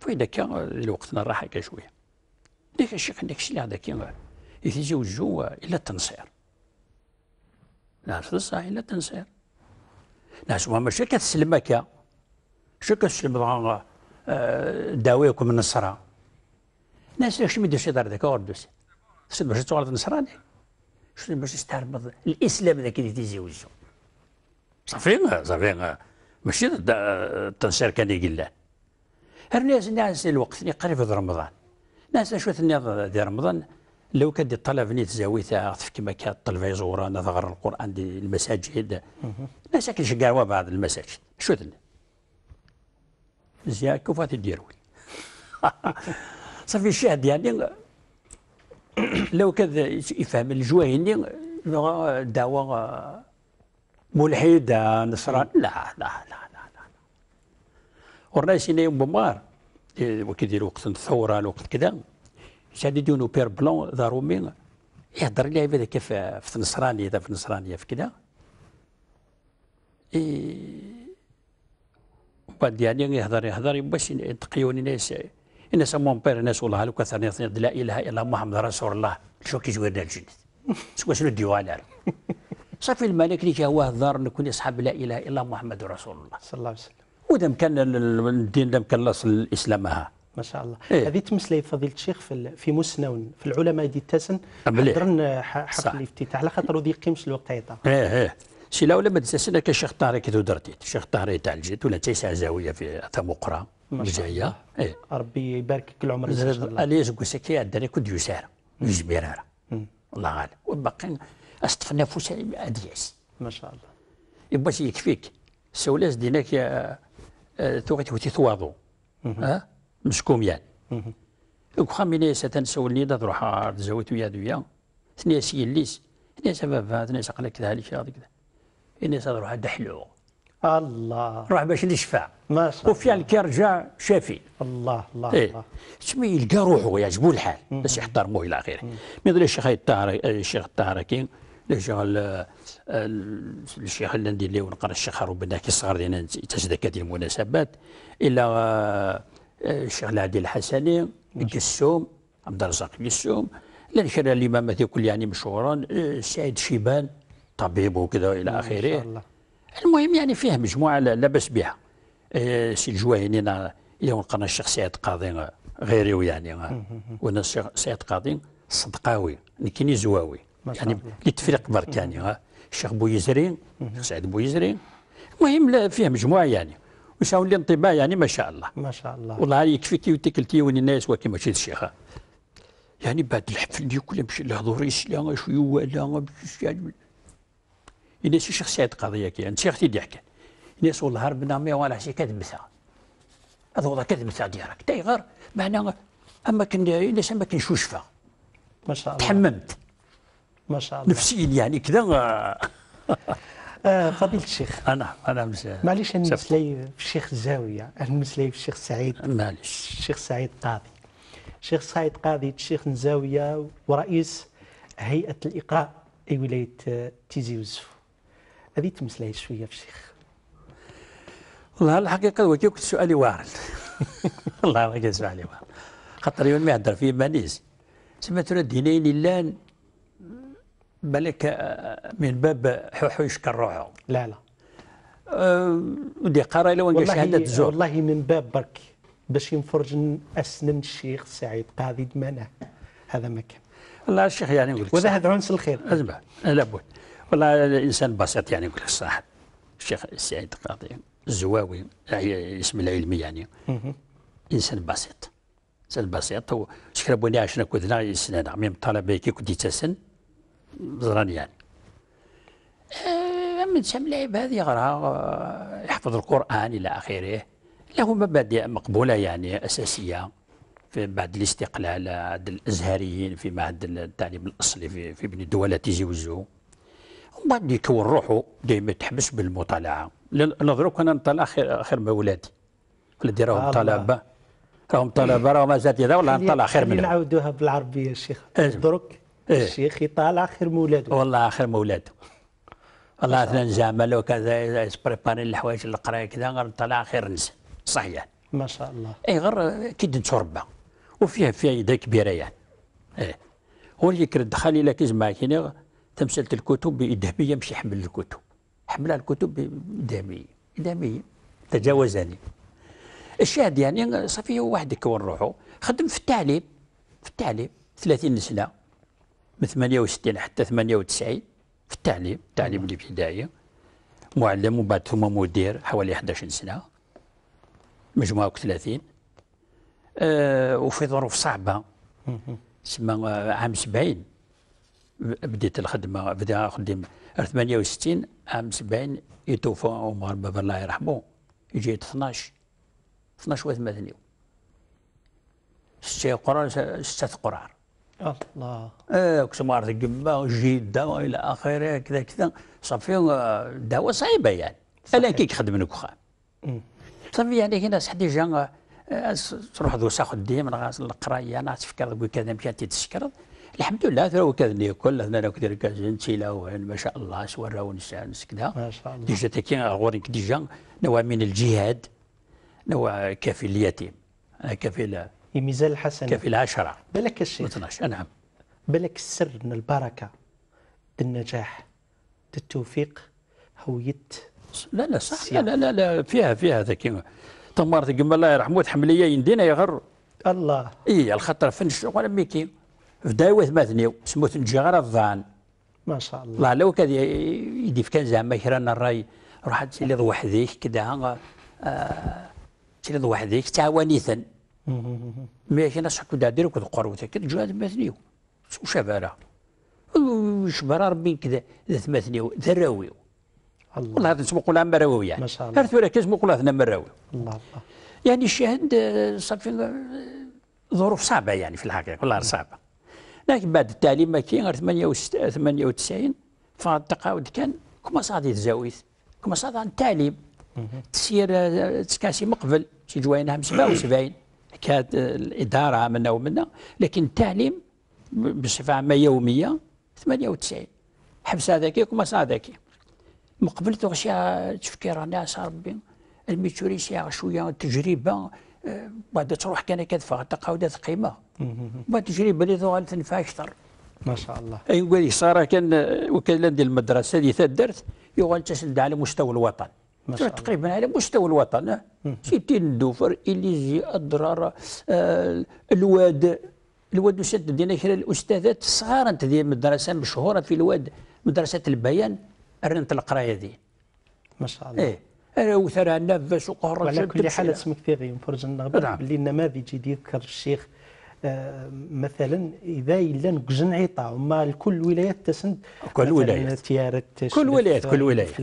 فإذا كان الوقت راح هكا شويه ديك الشيخ عندك الشيء هذا كي يتيجي وجهه إلا التنصير ناس صح إلا التنصير ناس ماشي كتسلم هكا شو كتسلم آه، داويكم من النصرة ناس شو ما يديرش يدار هذاك غير سيد باش تغلط نصراني شنو باش يستعرض الاسلام ذاك اللي تيزوجو صافي صافي ماشي التنسير كان له هرناس ناس الوقت اللي قريب رمضان ناس شو ثني دي رمضان لو كان دي الطلب ني تزاوي في كيما كان الطلبه انا ظهر القران دي المساجد ناس كي شقاوا بعض المساجد شو ثني زيا كوفات ديروي صافي الشاهد يعني لو كذا يفهم لغه دعوة ملحدة نصران لا لا لا لا لا والرئيس هنا يوم بمار إيه، وكيدير وقت الثورة الوقت كذا شادي يدونو بير بلون ذا رومي يهضر لي عباد كيف في النصرانية في النصرانية في كذا وبعد إيه. يعني يهضر يهضر باش يتقيوني ناس ان سمون بير الناس الله لو كثر لا اله الا محمد رسول الله شو كي جويرنا الجنة سوا شنو الديوان صافي الملك اللي هو دار نكون اصحاب لا اله الا محمد رسول الله صلى الله عليه وسلم وده كان الدين ده كان ها ما شاء الله إيه؟ هذه تمثل فضيله الشيخ في في مسنون في العلماء دي التسن حضرنا حق الافتتاح على خاطر وذي قيمش الوقت عيطا ايه ايه سي لا ولا ما تنساش كشيخ كي درتي الشيخ طارق تاع الجيت ولا تيسع زاويه في ثم قرام الجايه إيه؟ ربي يبارك كل عمر اليز كوسكي عندنا كود يسار يجبر الله غالب وباقي اصطفى نفوس ادياس ما شاء الله يبا يكفيك سولاس ديناك يا آه، توغيت وتي تواضو ها مسكوم يعني وخا من ساتن سولني دا تروح آه، تزوجت ويا دويا ثنيا سيليس ثنيا سبب ثنيا سقلك كذا هذيك هذيك كذا إني سأروح دحلو الله روح باش نشفع ما شاء وفي الكرجة شافي الله الله إيه. الله تسمي يلقى روحه يعجبو الحال باش يحترموه الى اخره من غير الشيخ الشيخ الطهركي الشيخ الشيخ اللي ندير ونقرا الشيخ ربنا كي صغار لنا تجدك هذه المناسبات الا آه، الشيخ العدي الحسني قسوم عبد الرزاق قسوم لا الشيخ الامام كل يعني مشهورا آه، سعيد شيبان طبيب وكذا الى اخره ما شاء الله المهم يعني فيه مجموعة لا بأس بها آه، سي الجواهني يوم قرنا الشيخ سعيد قاضي غيري يعني آه، وانا الشيخ سعيد قاضي صدقاوي نكيني زواوي يعني اللي تفرق برك يعني آه، الشيخ بويزري الشيخ سعيد يزرين المهم فيه مجموعة يعني وشاو لي انطباع يعني ما شاء الله ما شاء الله والله كي يوتيكلتي وين الناس ولكن ماشي الشيخ يعني بعد الحفل ديال كل مشي الهضوري لا شيوع لا يعني شي شخص سعيد قضية كي أنت يعني شيخ تيدي حكا إناس والله ربنا مي ولا شي كذبتها هذا والله كذبتها ديالك غير معنا أما كن إناس أما كنشوشفها ما شاء الله تحممت ما شاء الله نفسيا يعني كذا آه فضيلة الشيخ آه، نعم، انا انا معليش معليش مسلي في الشيخ الزاويه أنا مسلي في الشيخ سعيد معليش الشيخ سعيد قاضي الشيخ سعيد قاضي الشيخ الزاويه ورئيس هيئه الاقراء اي ولايه آه، تيزي يوسف هذه تمثلها شويه في الشيخ والله الحقيقه وكيك سؤالي واعر والله كان سؤالي واعر خاطر يوم ما يهضر فيه مانيس تسمى ترى الدينين الا بالك آه، من باب حوحو يشكر روحه لا لا آه، ودي قرا لو نقاش شهادة الزور والله من باب برك باش ينفرج اسنن الشيخ سعيد قاضي دمانه هذا ما كان الله الشيخ يعني يقول وذا هذا عنس الخير اسمع لابد والله الانسان بسيط يعني يقول الصح الشيخ سعيد القاضي الزواوي يعني اسم العلمي يعني انسان بسيط انسان بسيط شكرا بوني عشنا كودنا يسنانا ميم طالب كي كنت تسن زران يعني آه، اما انسان لعب هذه يقرا آه، يحفظ القران الى اخره له مبادئ مقبوله يعني اساسيه في بعد الاستقلال آه، عند الازهريين في معهد التعليم الاصلي في, في بني الدوله تيجي وزو ومن بعد يكون روحه دائما تحبس بالمطالعه نظرك انا نطلع خير, خير من ولادي ولادي راهم آه، طلبه راهم طلبه راهم مازال هذا ولا نطلع خير منهم نعاودوها بالعربيه الشيخ إيه. درك إيه. الشيخ يطالع خير من ولاده والله خير من ولاده والله مثلا زعما لو كذا الحوايج القرايه كذا غير نطلع خير نسى صحيح ما شاء الله اي غير كيد نتربى وفيها فيها كبيره يعني ايه هو اللي كرد خالي لك زعما كاين تمثلة الكتب بإدهبية مش يحمل الكتب حملها الكتب بإدهبية إدهبية تجاوزني الشاهد يعني صافي هو يكون روحه خدم في التعليم في التعليم 30 سنة من 68 حتى 98 في التعليم التعليم الابتدائي معلم وبعد ثم مدير حوالي 11 سنة مجموعة 30 آه وفي ظروف صعبة سما عام 70 بديت الخدمه بدا خدم 68 عام 70 يتوفى عمر بابا الله يرحمه جيت 12 12 وثمانية ستة قرار ستة قرار الله اه كسم عرض الجبة جدة إلى آخره كذا كذا صافي آه، دعوة صعيبة يعني انا كيك خدم نكخام صافي يعني هنا صحتي جا آه، آه، تروح ذو ساخد ديما القرايه انا تفكر كذا مشات تسكرت الحمد لله ترى كذني كل هنا كثير كازن تيلا ما شاء الله سورا ونساء كذا ما شاء الله ديجا تكين غورين ديجا نوع من الجهاد نوع كفيل اليتيم كفيل ميزان الحسن كفيل عشرة بالك الشيء 12 نعم بالك السر من البركه النجاح التوفيق هويت لا لا صح لا لا لا فيها فيها ذاك تمارت قبل الله يرحمه تحمل لي يندينا يغر الله اي الخطر فنش ولا ميكي في داوة مثنيو سموت نجغر الظان ما شاء الله الله لو كان يدي كان زعما كرانا الراي روح تسليض وحديك كذا تسليض آه، وحديك تعاونيثا مي كان صحكو دادير وكذا قروتها كذا جواد مثنيو وشبارة وشبارة ربي كذا ذات مثنيو ذراويو الله والله هذا نسمو قولها مراوي يعني ما شاء الله هرثورة كنسمو قولها مراوي الله الله يعني الشاهد صافي ظروف صعبة يعني في الحقيقة والله صعبة لكن بعد التعليم مكي غير 98 فهاد تقاود كان كما صادي تزاويت كما صاد عن التعليم تسير آه، تسكاسي مقبل شي جوانها 77 كانت الاداره منا ومنا لكن التعليم بصفه عامه يوميه 98 حبس هذاك كما صادك مقبل تغشي تفكير انا ربي الميتوريسيا شويه تجربه بعد تروح كان كتفا تقاود قيمه ما تجري بلي تنفع اكثر ما شاء الله اي ولي صار كان وكان ديال المدرسه اللي تدرت يغال تسند على مستوى الوطن ما شاء الله. تقريبا على مستوى الوطن سيتي الدوفر اللي الضرار اضرار آه، الواد الواد وسد دينا كثير الاستاذات الصغار انت ديال مدرسه مشهوره في الواد مدرسه البيان رنت القرايه دي ما شاء الله إيه وثرى نفس وقهر على كل حال اسمك ثيغي نفرج النغبة نعم. باللي النماذج يذكر الشيخ آه، مثلا اذا الا نكجن عطا وما الكل ولايات تسند كل ولايات كل ولايات كل آه، ولايات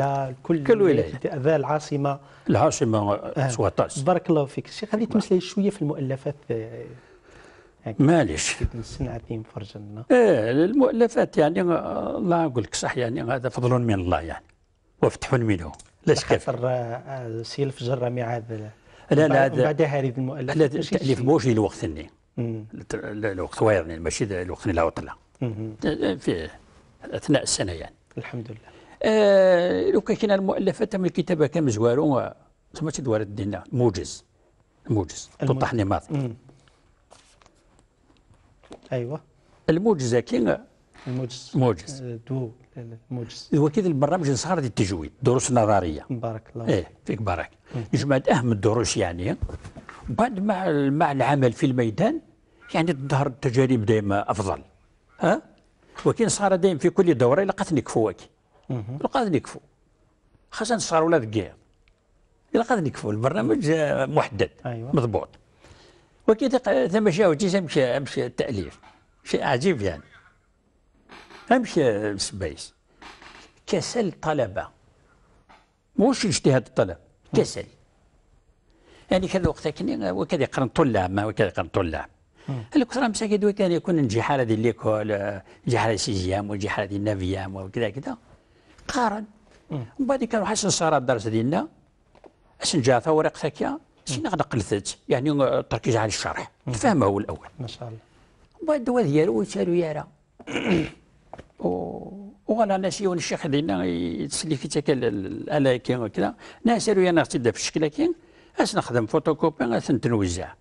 كل كل ولايات ذا العاصمه العاصمه آه. سواطاس بارك الله فيك الشيخ غادي تمثل نعم. شويه في المؤلفات آه، معليش سنعتين فرجنا ايه المؤلفات يعني الله نقول لك صح يعني هذا فضل من الله يعني وفتح منه لا شك آه، آه، سي الفجر راه معاد آه، لا لا هذا بعدها ريد المؤلف لا التاليف موش الوقت اللي الوقت واعر يعني ماشي الوقت اللي لا وطله في اثناء السنه يعني الحمد لله آه لو كان المؤلفات من الكتابه كم زوارو تما تدوار الدين موجز موجز تطحني ماط ايوه الموجز كي موجز موجز آه، دو الموجز وكذا البرامج صارت التجويد دروس نظريه بارك الله ايه فيك بارك جمعت اهم الدروس يعني بعد مع مع العمل في الميدان يعني تظهر التجارب دائما افضل ها ولكن صار دائما في كل دوره لقاتني كفو واكي لقاتني كفو خاصة صار ولاد كير لقاتني كفو البرنامج آه، محدد أيوة. مضبوط ولكن ثم شي تاليف امشي التاليف شيء عجيب يعني امشي السبايس كسل طلبه موش اجتهاد الطلب كسل يعني كان وقتها كان وكذا يقرن طلاب ما وكذا يقرن طلاب الكثرة مساكن دوي كان يكون الجحالة ديال ليكول جحالة سيزيام والجحالة ديال نافيام وكذا كذا قارن ومن بعد كانوا حسن صار الدرس ديالنا اسن جا ثورق ثكيا سين غدا قلثت يعني التركيز على الشرح تفهمه هو الاول ما شاء الله ومن بعد دوا ديالو يسالو يارا وغانا ناس يون الشيخ دينا في تاكل الالاي وكذا ناس قالوا انا تبدا في الشكل كي اش نخدم فوتوكوبي اش تنوزع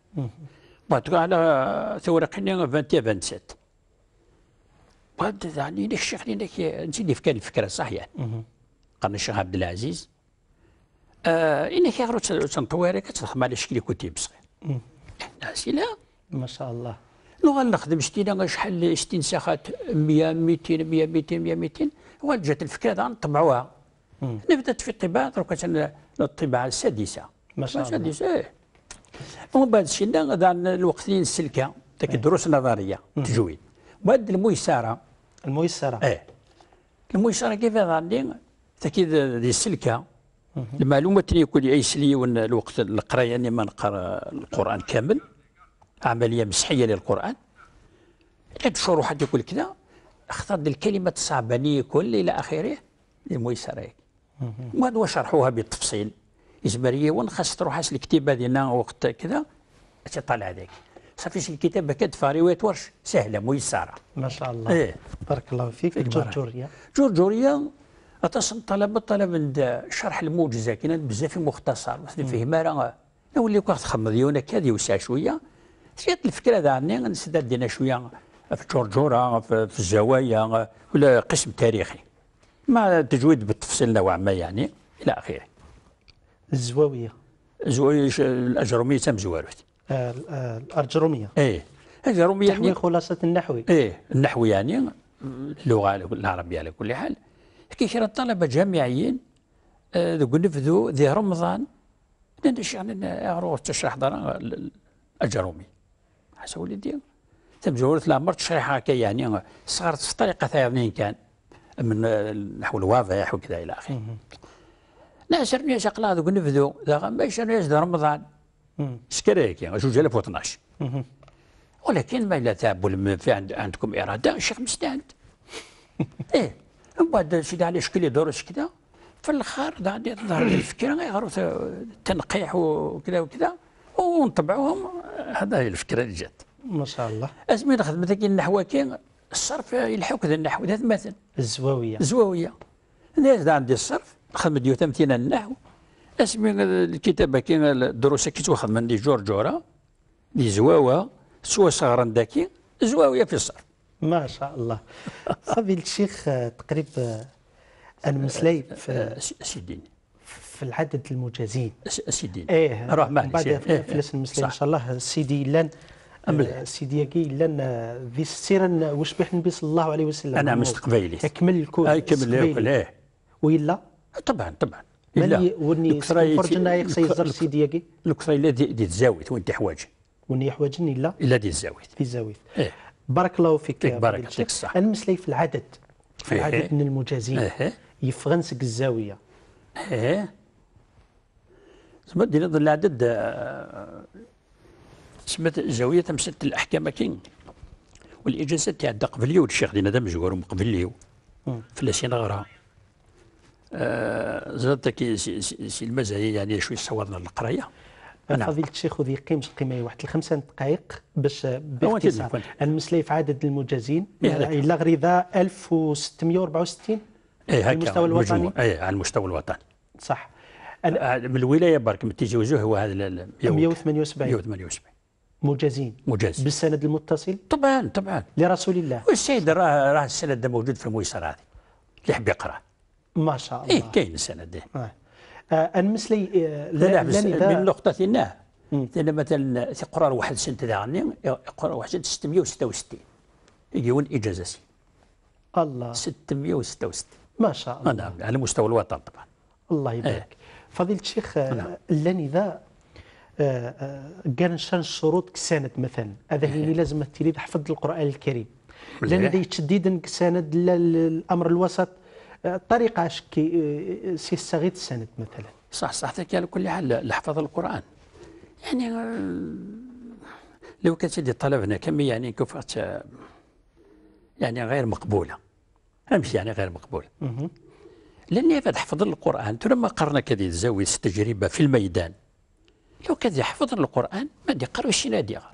بعد على تورقني 20 27 بعد يعني الشيخ دينا كي نسيدي في كان الفكره صحيح قال الشيخ عبد العزيز ا آه، انك غير تنطويري تنطواري كتخدم على شكل كتيب صغير ناس لا ما شاء الله لوغا نخدم شتينا شحال شتي نسخات 100 200 100 200 100 200 وجات الفكره هذا نطبعوها نبدات في الطباعه دروك الطباعه السادسه ما شاء الله السادسه ايه ومن بعد شتينا هذا الوقت اللي نسلكها ذاك إيه. الدروس النظريه التجويد بعد الميسره الميسره ايه الميسره كيف عندي تاكيد دي السلكه المعلومات اللي يكون يعيش لي الوقت القرايه اني يعني ما نقرا القران كامل عملية مسحية للقرآن لا تشعر حد يقول كذا اختار الكلمة الصعبانية كل إلى آخره الميسرة هيك وهذا شرحوها بالتفصيل إجبارية وين خاص تروح الكتابه الكتيبة ديالنا وقت كذا تطلع هذاك صافي الكتابة كتفاري ويتورش سهلة ميسرة ما شاء الله إيه. بارك الله فيك جورجوريا جورجوريا أتصل طلبة طلب شرح الموجزة كاين بزاف مختصر مثلا فيه ما راه نولي كنت تخمض يونك هذه وسع شوية جات الفكره ذعني دينا شويه في تشورجورا في الزوايا ولا قسم تاريخي مع تجويد بالتفصيل نوعا ما يعني الى اخره الزواويه الزواويه الأجرومية تم زواروت الأجرومية الارجروميه ايه الأجرومية تحوي خلاصه النحوي ايه النحو يعني اللغه العربيه على كل حال كي كثير الطلبه جامعيين آه، ذوك نفذوا ذي رمضان أروح تشرح دار الاجرومي حسب وليدي لا مرت شريحه هكا يعني صارت في طريقه ثانيه كان من نحو الواضح وكذا الى اخره ناشر نياش اقلا ذوك ماشي باش نياش رمضان سكريك يعني 12 ولكن ما الا تاب في عند عندكم اراده الشيخ مستعد ايه من بعد شد عليه شكل دروس كذا في الاخر ظهر الفكره غير التنقيح وكذا وكذا ونطبعوهم هذا هي الفكره اللي جات ما شاء الله اسمي نخدم مثلا النحو كي الصرف يلحق ذا النحو ذا مثل الزواويه الزواويه انا عندي الصرف خدمت ديو تمثيل النحو اسمي الكتابه كي الدروس كي تاخذ من دي جور جوره دي زواوه سوا صغرا داكي زواويه في الصرف ما شاء الله صافي الشيخ آه، تقريب المسلايب آه، آه، في سيدي في العدد المجازين إيه، سيدي ايه راه معليش بعد فلس المسلمين ان شاء الله سيدي لن آه، سيدي ياكي لن ذي آه، السيرا آه، واش بيح النبي صلى الله عليه وسلم انا مستقبلي اكمل كمل اكمل ايه وإلا طبعا طبعا لا وني خرج لنا يا يزر سيدي ياكي الكثر الا دي الزاويت وانت حوايج وني حوايجني لا الا دي الزاويت في الزاويت ايه بارك الله فيك بارك فيك الصح المسلي في العدد في العدد من المجازين إيه. يفغنسك الزاويه ايه دينا ظل العدد آه، آه، سمت الزاويه تمست الاحكام كين والاجازه تعدى قبل ود الشيخ دينا دام جوار قبل ليو فلاسين غرا آه زادت كي سي, سي المزايا يعني شوي صورنا القرايه نعم. فضيلة الشيخ وذي قيمة قيمة واحد الخمسة دقائق باش باختصار في عدد المجازين إلا غريضة 1664 أي على المستوى الوطني اي على المستوى الوطني صح آه، آه، من الولايه برك وجوه هو هذا 178 178 مجازين مجاز بالسند المتصل طبعا طبعا لرسول الله والسيد راه راه السند ده موجود في الميسر هذه اللي يحب يقرا ما شاء الله ايه كاين السند ده آه. آه، مثلي لا آه لا لا من نقطة انه لان مثلا تقرا واحد سنت يقرا واحد سنت 666 يجيون اجازه الله 666 ما شاء الله نعم على مستوى الوطن طبعا الله يبارك إيه. فضيلة الشيخ اللاني آه، نعم. ذا آه، آه، كان شان الشروط كساند مثلا هذا هي إيه. لازم تريد حفظ القران الكريم لان دي تشديد كساند الامر الوسط الطريقه شكي سي صغير السند مثلا صح صح على كل حال لحفظ القران يعني لو كانت الطلب هنا كميه يعني كفات يعني غير مقبوله امش يعني غير مقبول لاني هذا حفظ القران لما قرنا كذي الزاويه التجربه في الميدان لو كان يحفظ القران ما دي قرأ وش نادي غير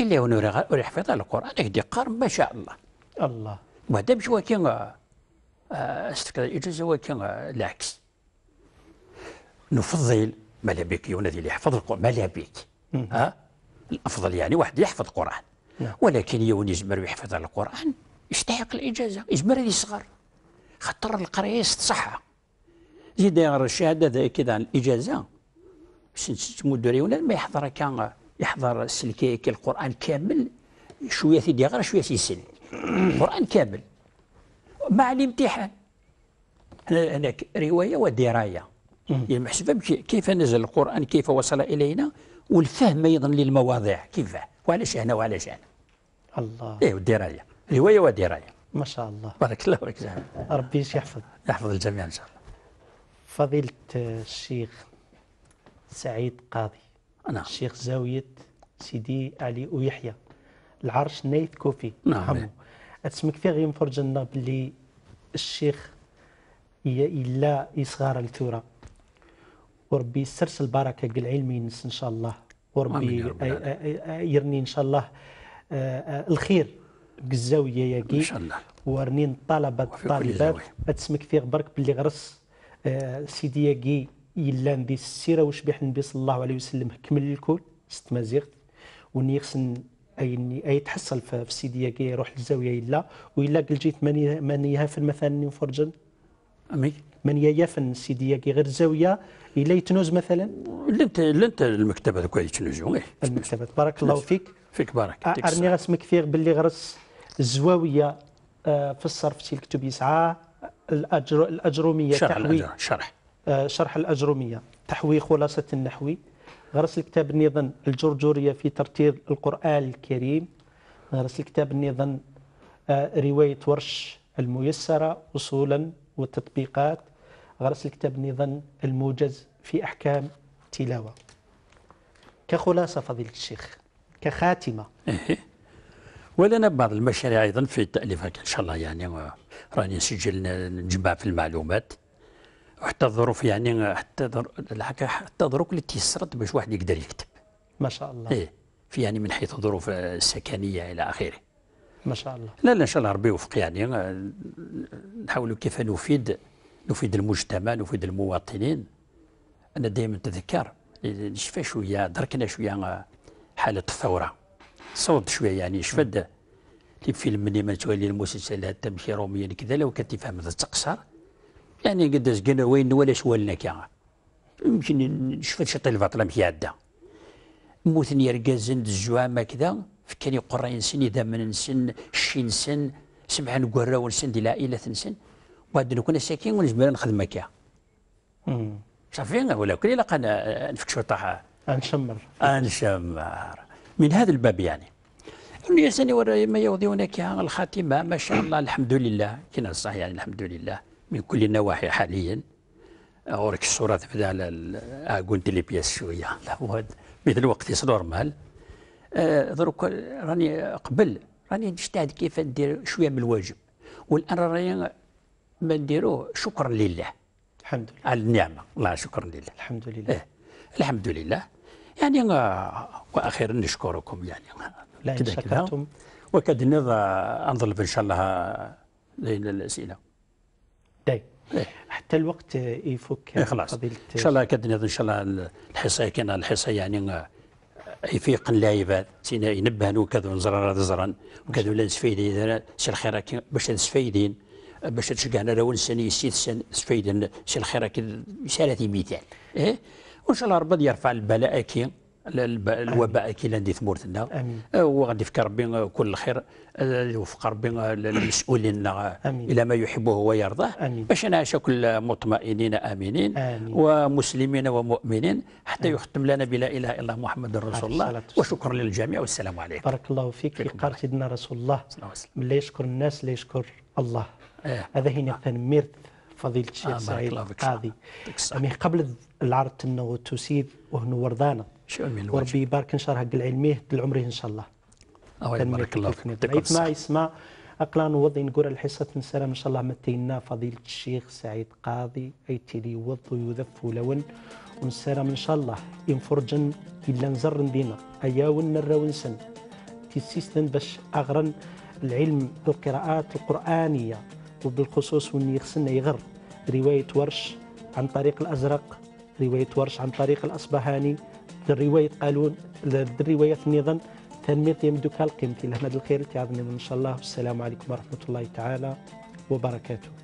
الا ونور يحفظ القران يهدي قار ما شاء الله الله وهذا مش كي استكرا يجوز وكان العكس نفضل ما لا بك ينادي اللي يحفظ القران ما لا بك ها الافضل يعني واحد يحفظ القران نعم. ولكن يوني يزمر يحفظ القران يستحق الإجازة إجبر يصغر خطر القرية صحة زيد داير الشهادة ذا كذا الإجازة مدري ولا ما يحضر كان يحضر السلكي القرآن كامل شوية تيدي غير شوية تيسل القرآن كامل مع الامتحان هناك رواية ودراية يعني محسوبة كيف نزل القرآن كيف وصل إلينا والفهم أيضا للمواضيع كيف وعلاش هنا وعلاش هنا الله ايه والدراية هواية ودراية ما شاء الله بارك الله فيك ربي يحفظ يحفظ الجميع إن شاء الله فضيلة الشيخ سعيد قاضي نعم الشيخ زاوية سيدي علي ويحيى العرش نايت كوفي نعم اسمك فيه مفرج لنا باللي الشيخ إلا يصغر الثورة وربي يسترسل البركة قل علمي ينس إن شاء الله وربي يرني إن شاء الله الخير قزاويه ياكي ان شاء الله ورنين طلبه الطالبات ما تسمك فيه برك باللي غرس آه، سيدي ياكي الا ندي السيره وشبيح النبي صلى الله عليه وسلم كمل الكل ست مازيغت وني خصن اي اي تحصل في سيدي ياكي يروح للزاويه الا والا قل جيت ماني هافن مثلا نفرجن امي من يافن سيدي ياكي غير زاويه الا يتنوز مثلا لنت لنت المكتبه هذوك يتنوزوا إيه. المكتبه بارك الله فيك فيك بارك آه، ارني غاسمك فيه باللي غرس الزواويه آه، في الصرف تلك كتب يسعى الأجر الاجروميه شرح تحوي شرح آه، شرح الاجروميه تحوي خلاصه النحوي غرس الكتاب نيضا الجرجوريه في ترتيب القران الكريم غرس الكتاب نيضا آه، روايه ورش الميسره اصولا وتطبيقات غرس الكتاب نيضا الموجز في احكام التلاوه كخلاصه فضيله الشيخ كخاتمه إيه. ولنا بعض المشاريع أيضا في التأليف إن شاء الله يعني راني سجلنا نجمع في المعلومات وحتى الظروف يعني حتى حتى الظروف اللي تيسرت باش واحد يقدر يكتب ما شاء الله ايه في يعني من حيث الظروف السكنيه الى اخره ما شاء الله لا لا ان شاء الله ربي يوفق يعني نحاولوا كيف نفيد نفيد المجتمع نفيد المواطنين انا دائما تذكر شفا شويه دركنا شويه حاله الثوره صوت شويه يعني شفد الفيلم ملي ما تولي المسلسل تمشي روميا كذا لو كنت تفهم تقصر يعني قداش قلنا وين ولا ولنا كا يمكن شفت شي طيل باطله مكي عدا يركز يرقازن الزوامه كذا فكان يقرا ينسن اذا من نسن شي نسن سمعان قراو ونسن دي العائله تنسن وهاد نكون ساكين ونجبر نخدم كا صافي ولا كل الا آه، نفك شو طاح انشمر انشمر من هذا الباب يعني اليسني ما هناك الخاتمة ما شاء الله الحمد لله كنا صح يعني الحمد لله من كل النواحي حاليا أوريك الصورة في على اقول آه، لي بياس شوية مثل الوقت يصدر مال آه، دروك راني قبل راني نجتهد كيف ندير شوية من الواجب والآن راني ما نديروه شكرا لله الحمد لله على النعمة الله شكرا لله الحمد لله إيه. الحمد لله يعني واخيرا نشكركم يعني لا كده شكرتم وكد انظر ان شاء الله الاسئله داي طيب. حتى الوقت يفك إيه، خلاص ان شاء الله كد ان شاء الله الحصه كان الحصه يعني يفيق اللاعبات تينا ينبهن وكذا نزران هذا زران وكذا ولا نسفيدين سي الخير باش نسفيدين باش تشجعنا لو نسني سيد سفيدين سي الخير كي مثال ايه وان شاء الله ربي يرفع البلاء كي الوباء كي لدي ثمورتنا آه، وغادي يفك ربي كل خير آه، يوفق ربي المسؤولين الى ما يحبه ويرضاه باش نعيش كل مطمئنين امنين آمين. ومسلمين ومؤمنين حتى يختم لنا بلا اله الا الله محمد رسول الله وشكرا للجميع والسلام عليكم بارك الله فيك في قال سيدنا رسول الله من لا يشكر الناس لا يشكر الله آه. هذا هنا تنميرت فضيلة الشيخ آه، سعيد القاضي أمي قبل العرض تنو تسيد وهنو وردانا وربي يبارك إن شاء الله علميه دل عمره إن شاء الله أوي بارك الله فيك ما يسمع أقلا نوضي نقول الحصة نسلام إن شاء الله متينا فضيلة الشيخ سعيد قاضي أيتيلي وضو ويذف لون ونسلام إن شاء الله فرجن إلا نزر دينا أياون ونسن تيسيسن باش أغرن العلم بالقراءات القرآنية وبالخصوص وني يخصنا يغر رواية ورش عن طريق الأزرق رواية ورش عن طريق الأصبهاني رواية قالون الرواية نيضا تنميط يمدك القيمة لهمد الخير تعظني إن شاء الله والسلام عليكم ورحمة الله تعالى وبركاته